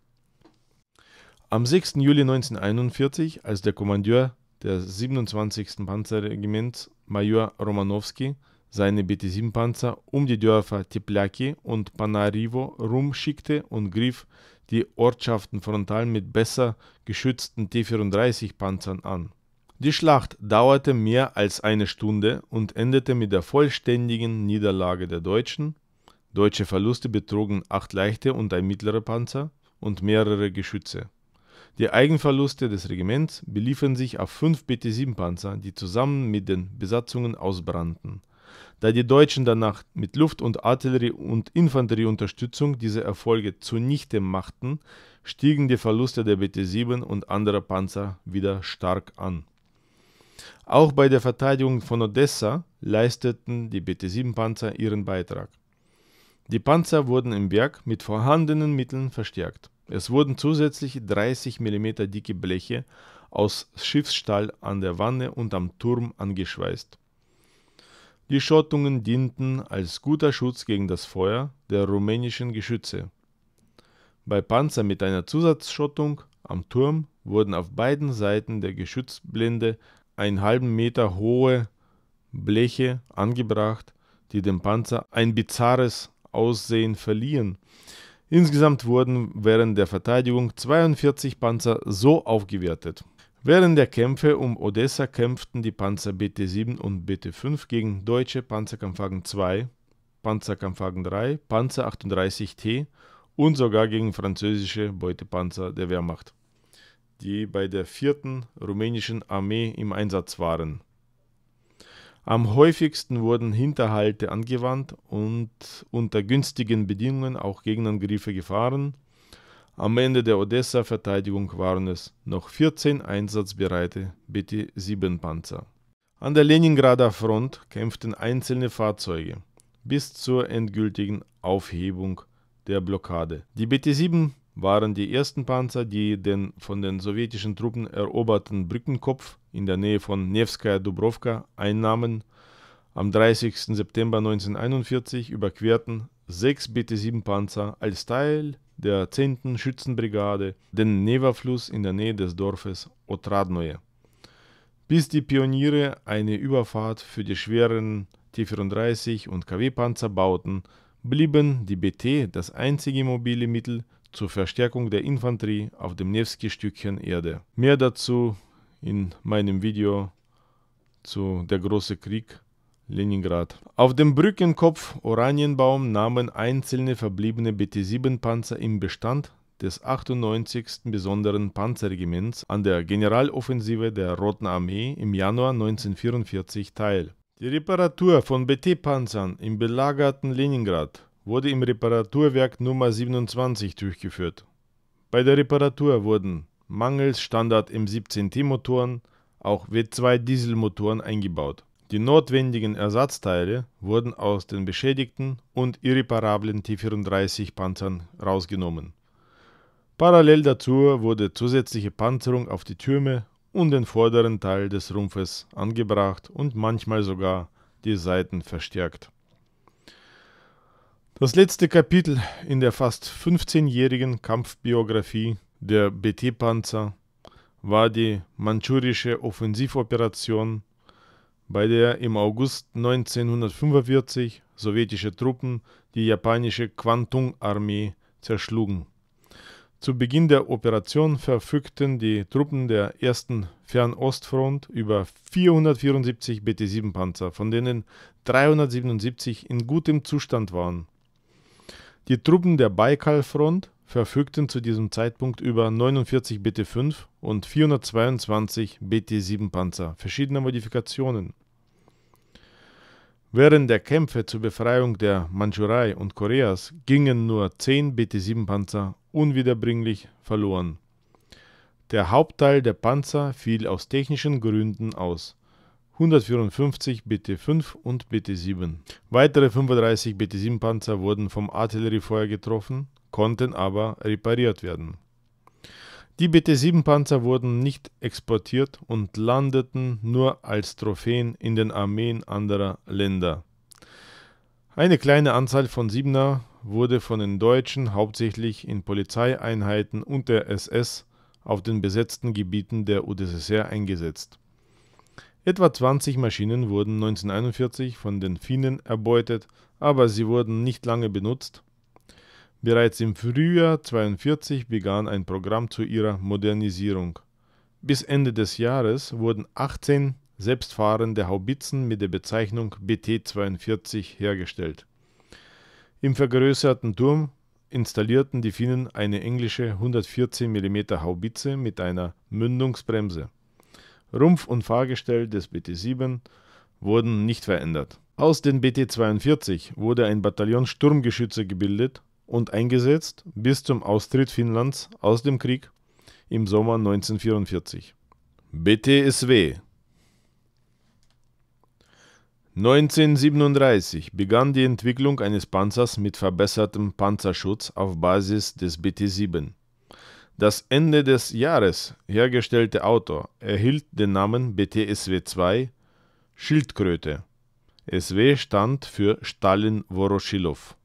Speaker 1: Am 6. Juli 1941, als der Kommandeur des 27. Panzerregiments Major Romanowski seine BT-7-Panzer um die Dörfer Teplaki und Panarivo rumschickte und griff die Ortschaften frontal mit besser geschützten T-34-Panzern an. Die Schlacht dauerte mehr als eine Stunde und endete mit der vollständigen Niederlage der Deutschen. Deutsche Verluste betrugen acht leichte und ein mittlerer Panzer und mehrere Geschütze. Die Eigenverluste des Regiments beliefen sich auf fünf BT-7-Panzer, die zusammen mit den Besatzungen ausbrannten da die Deutschen danach mit Luft- und Artillerie- und Infanterieunterstützung diese Erfolge zunichte machten, stiegen die Verluste der BT-7 und anderer Panzer wieder stark an. Auch bei der Verteidigung von Odessa leisteten die BT-7-Panzer ihren Beitrag. Die Panzer wurden im Berg mit vorhandenen Mitteln verstärkt. Es wurden zusätzlich 30 mm dicke Bleche aus Schiffsstahl an der Wanne und am Turm angeschweißt. Die Schottungen dienten als guter Schutz gegen das Feuer der rumänischen Geschütze. Bei Panzern mit einer Zusatzschottung am Turm wurden auf beiden Seiten der Geschützblende einen halben Meter hohe Bleche angebracht, die dem Panzer ein bizarres Aussehen verliehen. Insgesamt wurden während der Verteidigung 42 Panzer so aufgewertet Während der Kämpfe um Odessa kämpften die Panzer BT-7 und BT-5 gegen deutsche Panzerkampfwagen 2, Panzerkampfwagen 3, Panzer 38T und sogar gegen französische Beutepanzer der Wehrmacht, die bei der 4. rumänischen Armee im Einsatz waren. Am häufigsten wurden Hinterhalte angewandt und unter günstigen Bedingungen auch Gegenangriffe gefahren am Ende der Odessa-Verteidigung waren es noch 14 einsatzbereite BT-7-Panzer. An der Leningrader Front kämpften einzelne Fahrzeuge bis zur endgültigen Aufhebung der Blockade. Die BT-7 waren die ersten Panzer, die den von den sowjetischen Truppen eroberten Brückenkopf in der Nähe von Nevskaya Dubrovka einnahmen, am 30. September 1941 überquerten sechs BT-7-Panzer als Teil der 10. Schützenbrigade den Neva-Fluss in der Nähe des Dorfes Otradnoje, bis die Pioniere eine Überfahrt für die schweren T-34 und KW-Panzer bauten, blieben die BT das einzige mobile Mittel zur Verstärkung der Infanterie auf dem Nevsky-Stückchen Erde. Mehr dazu in meinem Video zu Der große Krieg Leningrad. Auf dem Brückenkopf Oranienbaum nahmen einzelne verbliebene BT-7-Panzer im Bestand des 98. besonderen Panzerregiments an der Generaloffensive der Roten Armee im Januar 1944 teil. Die Reparatur von BT-Panzern im belagerten Leningrad wurde im Reparaturwerk Nummer 27 durchgeführt. Bei der Reparatur wurden mangels Standard M17T-Motoren auch W2-Dieselmotoren eingebaut. Die notwendigen Ersatzteile wurden aus den beschädigten und irreparablen T-34-Panzern rausgenommen. Parallel dazu wurde zusätzliche Panzerung auf die Türme und den vorderen Teil des Rumpfes angebracht und manchmal sogar die Seiten verstärkt. Das letzte Kapitel in der fast 15-jährigen Kampfbiografie der BT-Panzer war die Manchurische Offensivoperation bei der im August 1945 sowjetische Truppen die japanische Kwantung-Armee zerschlugen. Zu Beginn der Operation verfügten die Truppen der 1. Fernostfront über 474 BT-7-Panzer, von denen 377 in gutem Zustand waren. Die Truppen der Baikal-Front verfügten zu diesem Zeitpunkt über 49 BT-5 und 422 BT-7 Panzer verschiedener Modifikationen. Während der Kämpfe zur Befreiung der Mandschurei und Koreas gingen nur 10 BT-7 Panzer unwiederbringlich verloren. Der Hauptteil der Panzer fiel aus technischen Gründen aus. 154 BT-5 und BT-7. Weitere 35 BT-7 Panzer wurden vom Artilleriefeuer getroffen konnten aber repariert werden. Die BT-7-Panzer wurden nicht exportiert und landeten nur als Trophäen in den Armeen anderer Länder. Eine kleine Anzahl von Siebener wurde von den Deutschen hauptsächlich in Polizeieinheiten und der SS auf den besetzten Gebieten der UdSSR eingesetzt. Etwa 20 Maschinen wurden 1941 von den Finnen erbeutet, aber sie wurden nicht lange benutzt Bereits im Frühjahr 1942 begann ein Programm zu ihrer Modernisierung. Bis Ende des Jahres wurden 18 selbstfahrende Haubitzen mit der Bezeichnung BT-42 hergestellt. Im vergrößerten Turm installierten die Finnen eine englische 114 mm Haubitze mit einer Mündungsbremse. Rumpf und Fahrgestell des BT-7 wurden nicht verändert. Aus den BT-42 wurde ein Bataillon Sturmgeschütze gebildet und eingesetzt bis zum Austritt Finnlands aus dem Krieg im Sommer 1944. BTSW 1937 begann die Entwicklung eines Panzers mit verbessertem Panzerschutz auf Basis des BT-7. Das Ende des Jahres hergestellte Auto erhielt den Namen btsw sw 2 Schildkröte. SW stand für Stalin Voroshilov.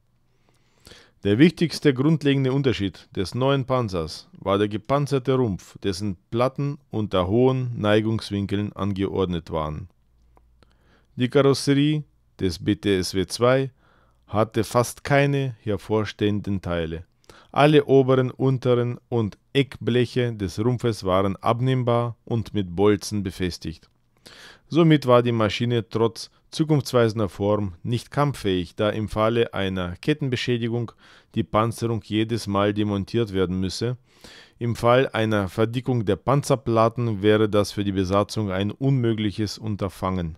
Speaker 1: Der wichtigste grundlegende Unterschied des neuen Panzers war der gepanzerte Rumpf, dessen Platten unter hohen Neigungswinkeln angeordnet waren. Die Karosserie des BTSW 2 hatte fast keine hervorstehenden Teile. Alle oberen, unteren und Eckbleche des Rumpfes waren abnehmbar und mit Bolzen befestigt. Somit war die Maschine trotz zukunftsweisender Form nicht kampffähig, da im Falle einer Kettenbeschädigung die Panzerung jedes Mal demontiert werden müsse. Im Fall einer Verdickung der Panzerplatten wäre das für die Besatzung ein unmögliches Unterfangen.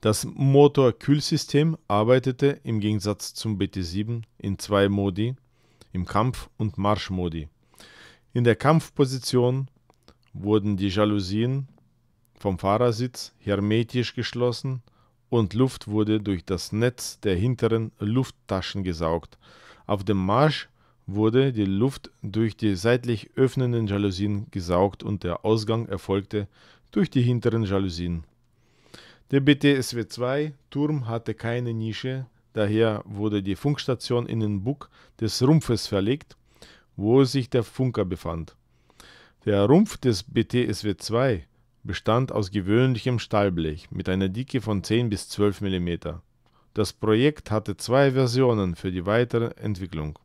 Speaker 1: Das Motorkühlsystem arbeitete im Gegensatz zum BT-7 in zwei Modi, im Kampf- und Marschmodi. In der Kampfposition wurden die Jalousien vom Fahrersitz hermetisch geschlossen und Luft wurde durch das Netz der hinteren Lufttaschen gesaugt. Auf dem Marsch wurde die Luft durch die seitlich öffnenden Jalousien gesaugt und der Ausgang erfolgte durch die hinteren Jalousien. Der BTSW-2-Turm hatte keine Nische, daher wurde die Funkstation in den Bug des Rumpfes verlegt, wo sich der Funker befand. Der Rumpf des BTSW-2 bestand aus gewöhnlichem Stahlblech mit einer Dicke von 10 bis 12 mm. Das Projekt hatte zwei Versionen für die weitere Entwicklung.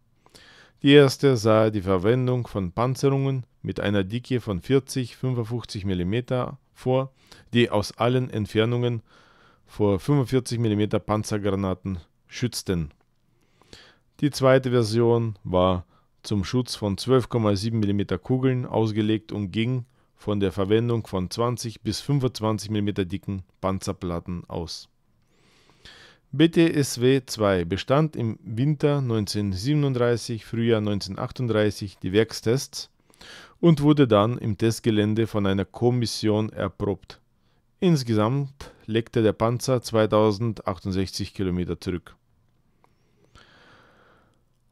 Speaker 1: Die erste sah die Verwendung von Panzerungen mit einer Dicke von 40-55 mm vor, die aus allen Entfernungen vor 45 mm Panzergranaten schützten. Die zweite Version war zum Schutz von 12,7 mm Kugeln ausgelegt und ging von der Verwendung von 20 bis 25 mm dicken Panzerplatten aus. BTSW 2 bestand im Winter 1937, Frühjahr 1938 die Werkstests und wurde dann im Testgelände von einer Kommission erprobt. Insgesamt legte der Panzer 2068 km zurück.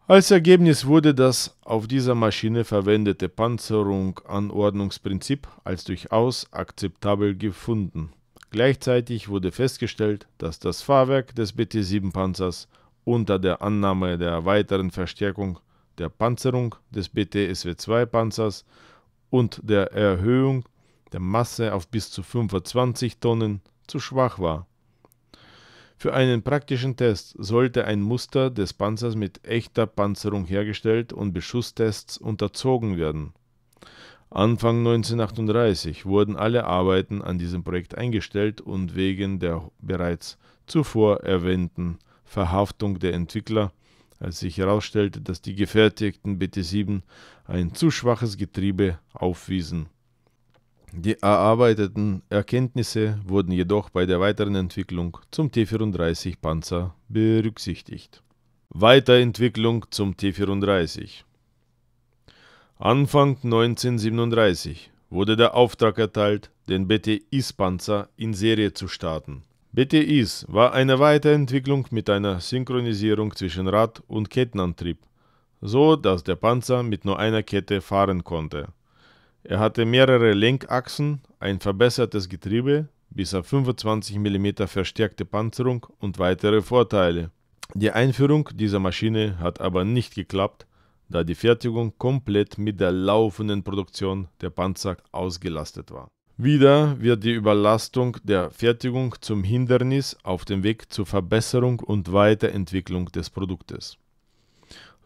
Speaker 1: Als Ergebnis wurde das auf dieser Maschine verwendete Panzerung-Anordnungsprinzip als durchaus akzeptabel gefunden. Gleichzeitig wurde festgestellt, dass das Fahrwerk des BT-7-Panzers unter der Annahme der weiteren Verstärkung der Panzerung des BT-SW2-Panzers und der Erhöhung der Masse auf bis zu 25 Tonnen zu schwach war. Für einen praktischen Test sollte ein Muster des Panzers mit echter Panzerung hergestellt und Beschusstests unterzogen werden. Anfang 1938 wurden alle Arbeiten an diesem Projekt eingestellt und wegen der bereits zuvor erwähnten Verhaftung der Entwickler, als sich herausstellte, dass die gefertigten BT7 ein zu schwaches Getriebe aufwiesen die erarbeiteten Erkenntnisse wurden jedoch bei der weiteren Entwicklung zum T-34-Panzer berücksichtigt. Weiterentwicklung zum T-34 Anfang 1937 wurde der Auftrag erteilt, den BTIs-Panzer in Serie zu starten. BTIs war eine Weiterentwicklung mit einer Synchronisierung zwischen Rad- und Kettenantrieb, so dass der Panzer mit nur einer Kette fahren konnte. Er hatte mehrere Lenkachsen, ein verbessertes Getriebe, bis auf 25 mm verstärkte Panzerung und weitere Vorteile. Die Einführung dieser Maschine hat aber nicht geklappt, da die Fertigung komplett mit der laufenden Produktion der Panzer ausgelastet war. Wieder wird die Überlastung der Fertigung zum Hindernis auf dem Weg zur Verbesserung und Weiterentwicklung des Produktes.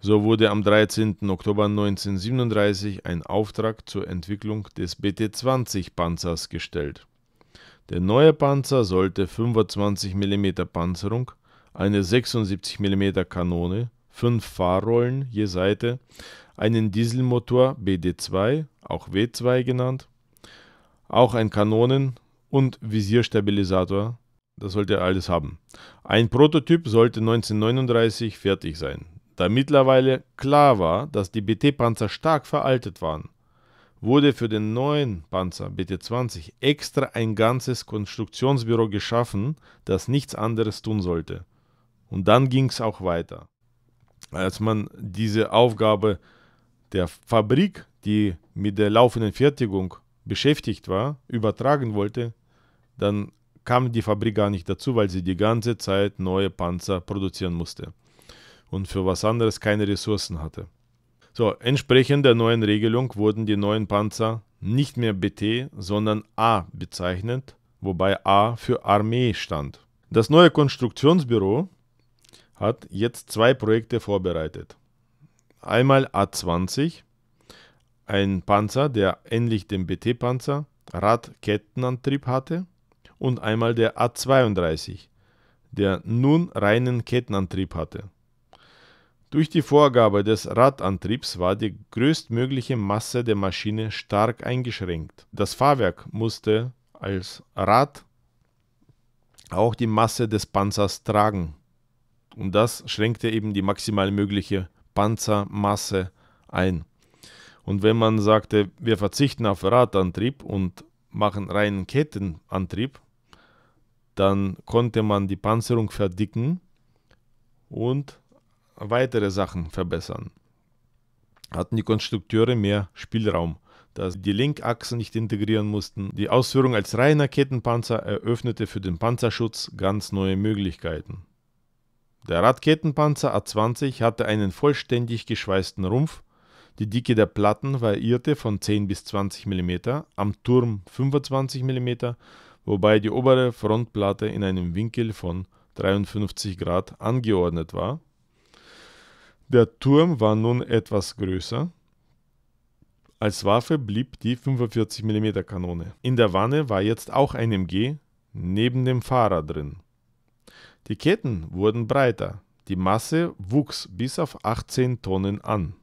Speaker 1: So wurde am 13. Oktober 1937 ein Auftrag zur Entwicklung des BT-20-Panzers gestellt. Der neue Panzer sollte 25 mm Panzerung, eine 76 mm Kanone, 5 Fahrrollen je Seite, einen Dieselmotor BD2, auch W2 genannt, auch ein Kanonen- und Visierstabilisator, das sollte er alles haben. Ein Prototyp sollte 1939 fertig sein. Da mittlerweile klar war, dass die BT-Panzer stark veraltet waren, wurde für den neuen Panzer BT-20 extra ein ganzes Konstruktionsbüro geschaffen, das nichts anderes tun sollte. Und dann ging es auch weiter. Als man diese Aufgabe der Fabrik, die mit der laufenden Fertigung beschäftigt war, übertragen wollte, dann kam die Fabrik gar nicht dazu, weil sie die ganze Zeit neue Panzer produzieren musste und für was anderes keine Ressourcen hatte. So, entsprechend der neuen Regelung wurden die neuen Panzer nicht mehr BT, sondern A bezeichnet, wobei A für Armee stand. Das neue Konstruktionsbüro hat jetzt zwei Projekte vorbereitet. Einmal A20, ein Panzer, der ähnlich dem BT-Panzer Radkettenantrieb hatte, und einmal der A32, der nun reinen Kettenantrieb hatte. Durch die Vorgabe des Radantriebs war die größtmögliche Masse der Maschine stark eingeschränkt. Das Fahrwerk musste als Rad auch die Masse des Panzers tragen. Und das schränkte eben die maximal mögliche Panzermasse ein. Und wenn man sagte, wir verzichten auf Radantrieb und machen reinen Kettenantrieb, dann konnte man die Panzerung verdicken und weitere Sachen verbessern, hatten die Konstrukteure mehr Spielraum, da sie die Lenkachse nicht integrieren mussten. Die Ausführung als reiner Kettenpanzer eröffnete für den Panzerschutz ganz neue Möglichkeiten. Der Radkettenpanzer A20 hatte einen vollständig geschweißten Rumpf, die Dicke der Platten variierte von 10 bis 20 mm, am Turm 25 mm, wobei die obere Frontplatte in einem Winkel von 53 Grad angeordnet war der Turm war nun etwas größer. Als Waffe blieb die 45 mm Kanone. In der Wanne war jetzt auch ein MG neben dem Fahrer drin. Die Ketten wurden breiter, die Masse wuchs bis auf 18 Tonnen an.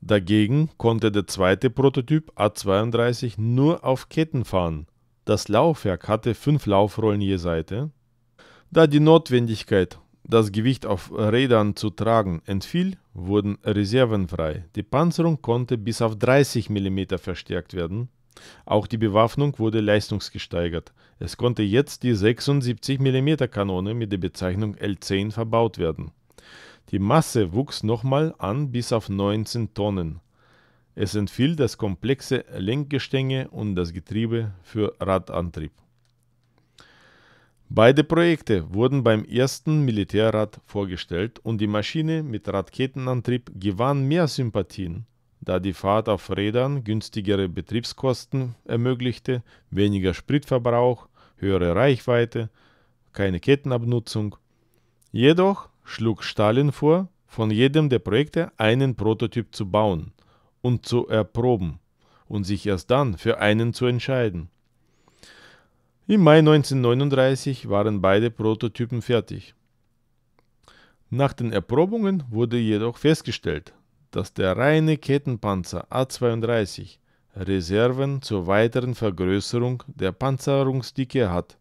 Speaker 1: Dagegen konnte der zweite Prototyp A32 nur auf Ketten fahren. Das Laufwerk hatte fünf Laufrollen je Seite. Da die Notwendigkeit das Gewicht auf Rädern zu tragen entfiel, wurden Reserven frei. Die Panzerung konnte bis auf 30 mm verstärkt werden. Auch die Bewaffnung wurde leistungsgesteigert. Es konnte jetzt die 76 mm Kanone mit der Bezeichnung L10 verbaut werden. Die Masse wuchs nochmal an bis auf 19 Tonnen. Es entfiel das komplexe Lenkgestänge und das Getriebe für Radantrieb. Beide Projekte wurden beim ersten Militärrad vorgestellt und die Maschine mit Raketenantrieb gewann mehr Sympathien, da die Fahrt auf Rädern günstigere Betriebskosten ermöglichte, weniger Spritverbrauch, höhere Reichweite, keine Kettenabnutzung. Jedoch schlug Stalin vor, von jedem der Projekte einen Prototyp zu bauen und zu erproben und sich erst dann für einen zu entscheiden. Im Mai 1939 waren beide Prototypen fertig. Nach den Erprobungen wurde jedoch festgestellt, dass der reine Kettenpanzer A32 Reserven zur weiteren Vergrößerung der Panzerungsdicke hat.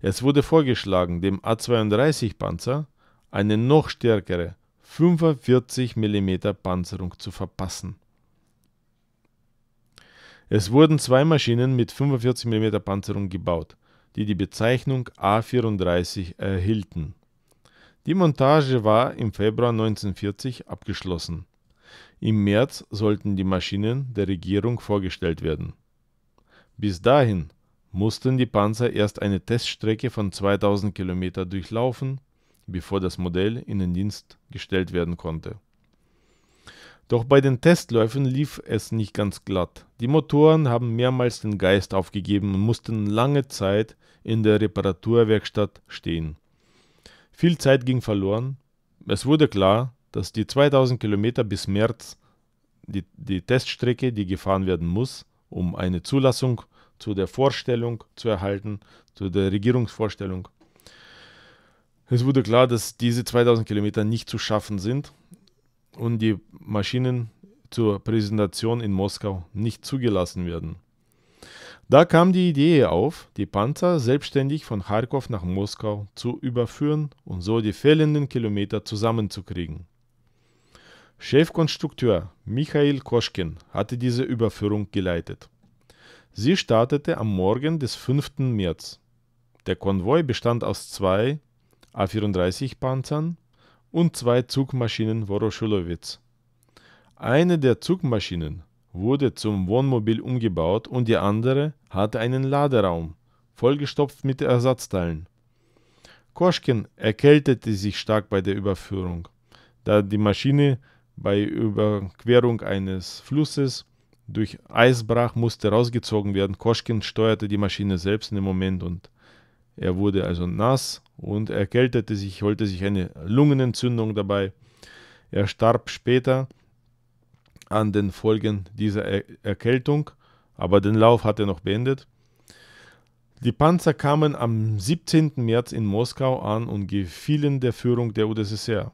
Speaker 1: Es wurde vorgeschlagen, dem A32-Panzer eine noch stärkere 45 mm Panzerung zu verpassen es wurden zwei Maschinen mit 45 mm Panzerung gebaut, die die Bezeichnung A34 erhielten. Die Montage war im Februar 1940 abgeschlossen. Im März sollten die Maschinen der Regierung vorgestellt werden. Bis dahin mussten die Panzer erst eine Teststrecke von 2000 km durchlaufen, bevor das Modell in den Dienst gestellt werden konnte doch bei den Testläufen lief es nicht ganz glatt. Die Motoren haben mehrmals den Geist aufgegeben und mussten lange Zeit in der Reparaturwerkstatt stehen. Viel Zeit ging verloren. Es wurde klar, dass die 2000 Kilometer bis März die, die Teststrecke, die gefahren werden muss, um eine Zulassung zu der Vorstellung zu erhalten, zu der Regierungsvorstellung. Es wurde klar, dass diese 2000 Kilometer nicht zu schaffen sind und die Maschinen zur Präsentation in Moskau nicht zugelassen werden. Da kam die Idee auf, die Panzer selbstständig von Kharkov nach Moskau zu überführen und so die fehlenden Kilometer zusammenzukriegen. Chefkonstrukteur Michael Koschkin hatte diese Überführung geleitet. Sie startete am Morgen des 5. März. Der Konvoi bestand aus zwei A-34-Panzern und zwei Zugmaschinen Woroschulowitz. Eine der Zugmaschinen wurde zum Wohnmobil umgebaut und die andere hatte einen Laderaum, vollgestopft mit Ersatzteilen. Koschkin erkältete sich stark bei der Überführung, da die Maschine bei Überquerung eines Flusses durch Eis brach, musste rausgezogen werden. Koschkin steuerte die Maschine selbst in dem Moment und er wurde also nass und erkältete sich, holte sich eine Lungenentzündung dabei. Er starb später an den Folgen dieser er Erkältung, aber den Lauf hat er noch beendet. Die Panzer kamen am 17. März in Moskau an und gefielen der Führung der UdSSR.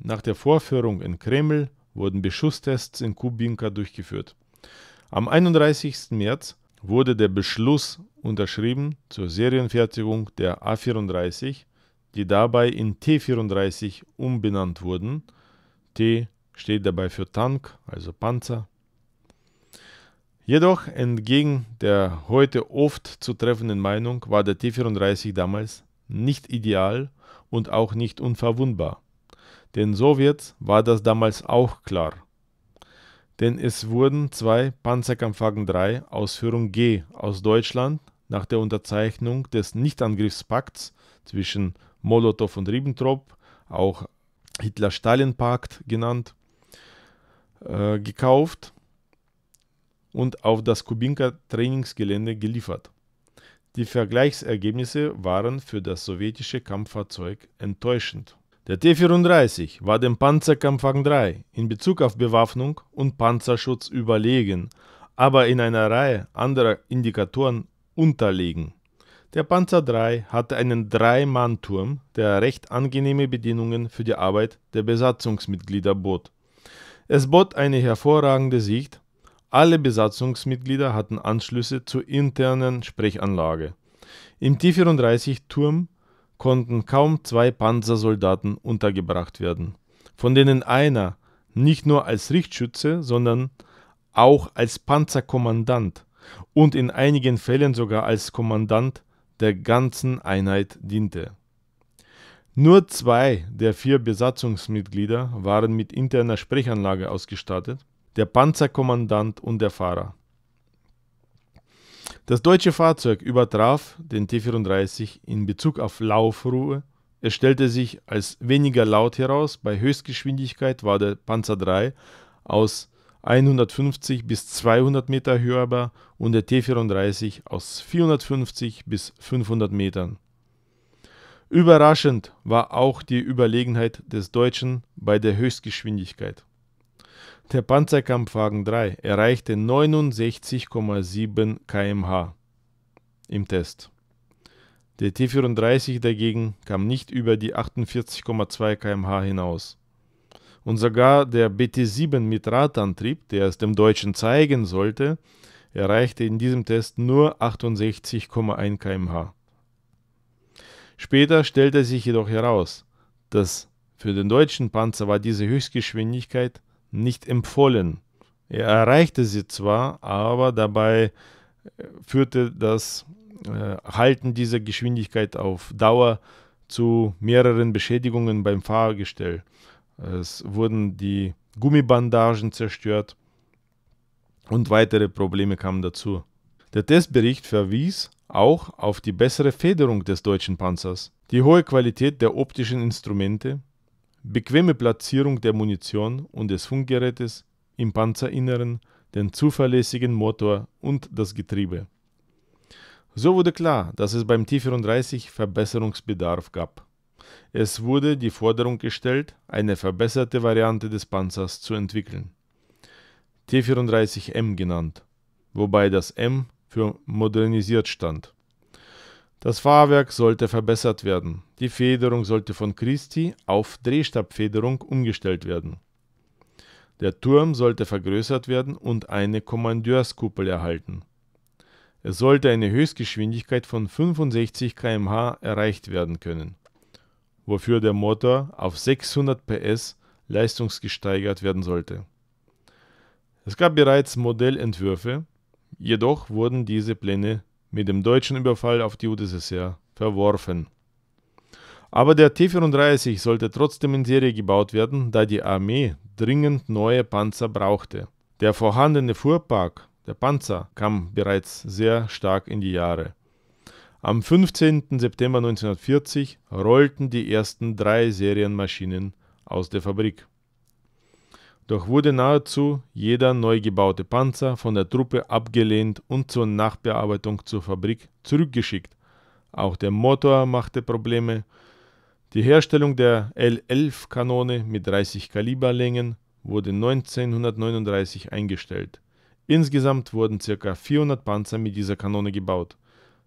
Speaker 1: Nach der Vorführung in Kreml wurden Beschusstests in Kubinka durchgeführt. Am 31. März wurde der Beschluss unterschrieben zur Serienfertigung der A34, die dabei in T34 umbenannt wurden. T steht dabei für Tank, also Panzer. Jedoch entgegen der heute oft zu treffenden Meinung war der T34 damals nicht ideal und auch nicht unverwundbar. Den Sowjets war das damals auch klar denn es wurden zwei Panzerkampfwagen 3 Ausführung G aus Deutschland nach der Unterzeichnung des Nichtangriffspakts zwischen Molotow und Ribbentrop, auch Hitler-Stalin-Pakt genannt, äh, gekauft und auf das Kubinka Trainingsgelände geliefert. Die Vergleichsergebnisse waren für das sowjetische Kampffahrzeug enttäuschend. Der T-34 war dem Panzerkampfwagen 3 in Bezug auf Bewaffnung und Panzerschutz überlegen, aber in einer Reihe anderer Indikatoren unterlegen. Der Panzer III hatte einen Drei-Mann-Turm, der recht angenehme Bedingungen für die Arbeit der Besatzungsmitglieder bot. Es bot eine hervorragende Sicht. Alle Besatzungsmitglieder hatten Anschlüsse zur internen Sprechanlage. Im T-34-Turm konnten kaum zwei Panzersoldaten untergebracht werden, von denen einer nicht nur als Richtschütze, sondern auch als Panzerkommandant und in einigen Fällen sogar als Kommandant der ganzen Einheit diente. Nur zwei der vier Besatzungsmitglieder waren mit interner Sprechanlage ausgestattet, der Panzerkommandant und der Fahrer. Das deutsche Fahrzeug übertraf den T34 in Bezug auf Laufruhe. Es stellte sich als weniger laut heraus. Bei Höchstgeschwindigkeit war der Panzer 3 aus 150 bis 200 Meter hörbar und der T34 aus 450 bis 500 Metern. Überraschend war auch die Überlegenheit des Deutschen bei der Höchstgeschwindigkeit. Der Panzerkampfwagen 3 erreichte 69,7 km/h im Test. Der T-34 dagegen kam nicht über die 48,2 km/h hinaus. Und sogar der BT-7 mit Radantrieb, der es dem Deutschen zeigen sollte, erreichte in diesem Test nur 68,1 km/h. Später stellte sich jedoch heraus, dass für den deutschen Panzer war diese Höchstgeschwindigkeit nicht empfohlen. Er erreichte sie zwar, aber dabei äh, führte das äh, Halten dieser Geschwindigkeit auf Dauer zu mehreren Beschädigungen beim Fahrgestell. Es wurden die Gummibandagen zerstört und weitere Probleme kamen dazu. Der Testbericht verwies auch auf die bessere Federung des deutschen Panzers, die hohe Qualität der optischen Instrumente, bequeme Platzierung der Munition und des Funkgerätes im Panzerinneren, den zuverlässigen Motor und das Getriebe. So wurde klar, dass es beim T-34 Verbesserungsbedarf gab. Es wurde die Forderung gestellt, eine verbesserte Variante des Panzers zu entwickeln. T-34M genannt, wobei das M für modernisiert stand. Das Fahrwerk sollte verbessert werden. Die Federung sollte von Christi auf Drehstabfederung umgestellt werden. Der Turm sollte vergrößert werden und eine Kommandeurskuppel erhalten. Es sollte eine Höchstgeschwindigkeit von 65 km/h erreicht werden können, wofür der Motor auf 600 PS leistungsgesteigert werden sollte. Es gab bereits Modellentwürfe, jedoch wurden diese Pläne mit dem deutschen Überfall auf die UdSSR verworfen. Aber der T-34 sollte trotzdem in Serie gebaut werden, da die Armee dringend neue Panzer brauchte. Der vorhandene Fuhrpark der Panzer kam bereits sehr stark in die Jahre. Am 15. September 1940 rollten die ersten drei Serienmaschinen aus der Fabrik. Doch wurde nahezu jeder neu gebaute Panzer von der Truppe abgelehnt und zur Nachbearbeitung zur Fabrik zurückgeschickt. Auch der Motor machte Probleme. Die Herstellung der L11-Kanone mit 30 Kaliberlängen wurde 1939 eingestellt. Insgesamt wurden ca. 400 Panzer mit dieser Kanone gebaut.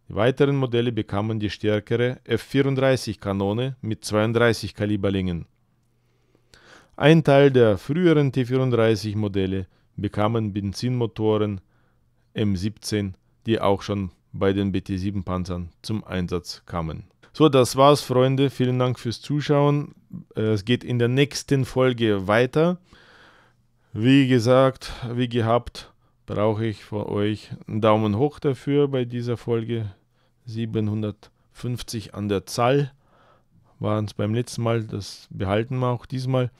Speaker 1: Die weiteren Modelle bekamen die stärkere F-34-Kanone mit 32 Kaliberlängen. Ein Teil der früheren T34-Modelle bekamen Benzinmotoren M17, die auch schon bei den BT7-Panzern zum Einsatz kamen. So, das war's, Freunde. Vielen Dank fürs Zuschauen. Äh, es geht in der nächsten Folge weiter. Wie gesagt, wie gehabt, brauche ich von euch einen Daumen hoch dafür bei dieser Folge. 750 an der Zahl waren es beim letzten Mal. Das behalten wir auch diesmal.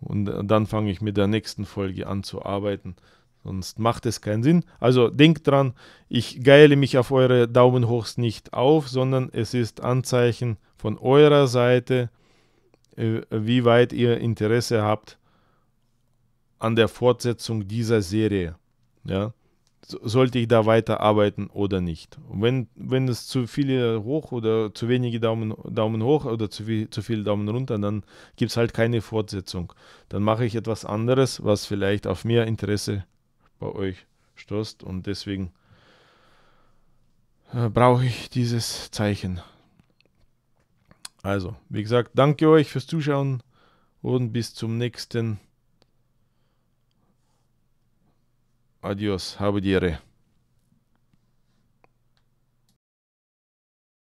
Speaker 1: Und äh, dann fange ich mit der nächsten Folge an zu arbeiten. Sonst macht es keinen Sinn. Also denkt dran, ich geile mich auf eure Daumen hochs nicht auf, sondern es ist Anzeichen von eurer Seite, äh, wie weit ihr Interesse habt an der Fortsetzung dieser Serie. Ja sollte ich da weiterarbeiten oder nicht. Wenn, wenn es zu viele hoch oder zu wenige Daumen, Daumen hoch oder zu viel, zu viel Daumen runter, dann gibt es halt keine Fortsetzung. Dann mache ich etwas anderes, was vielleicht auf mehr Interesse bei euch stößt und deswegen äh, brauche ich dieses Zeichen. Also, wie gesagt, danke euch fürs Zuschauen und bis zum nächsten Mal. Адьос, абдеры.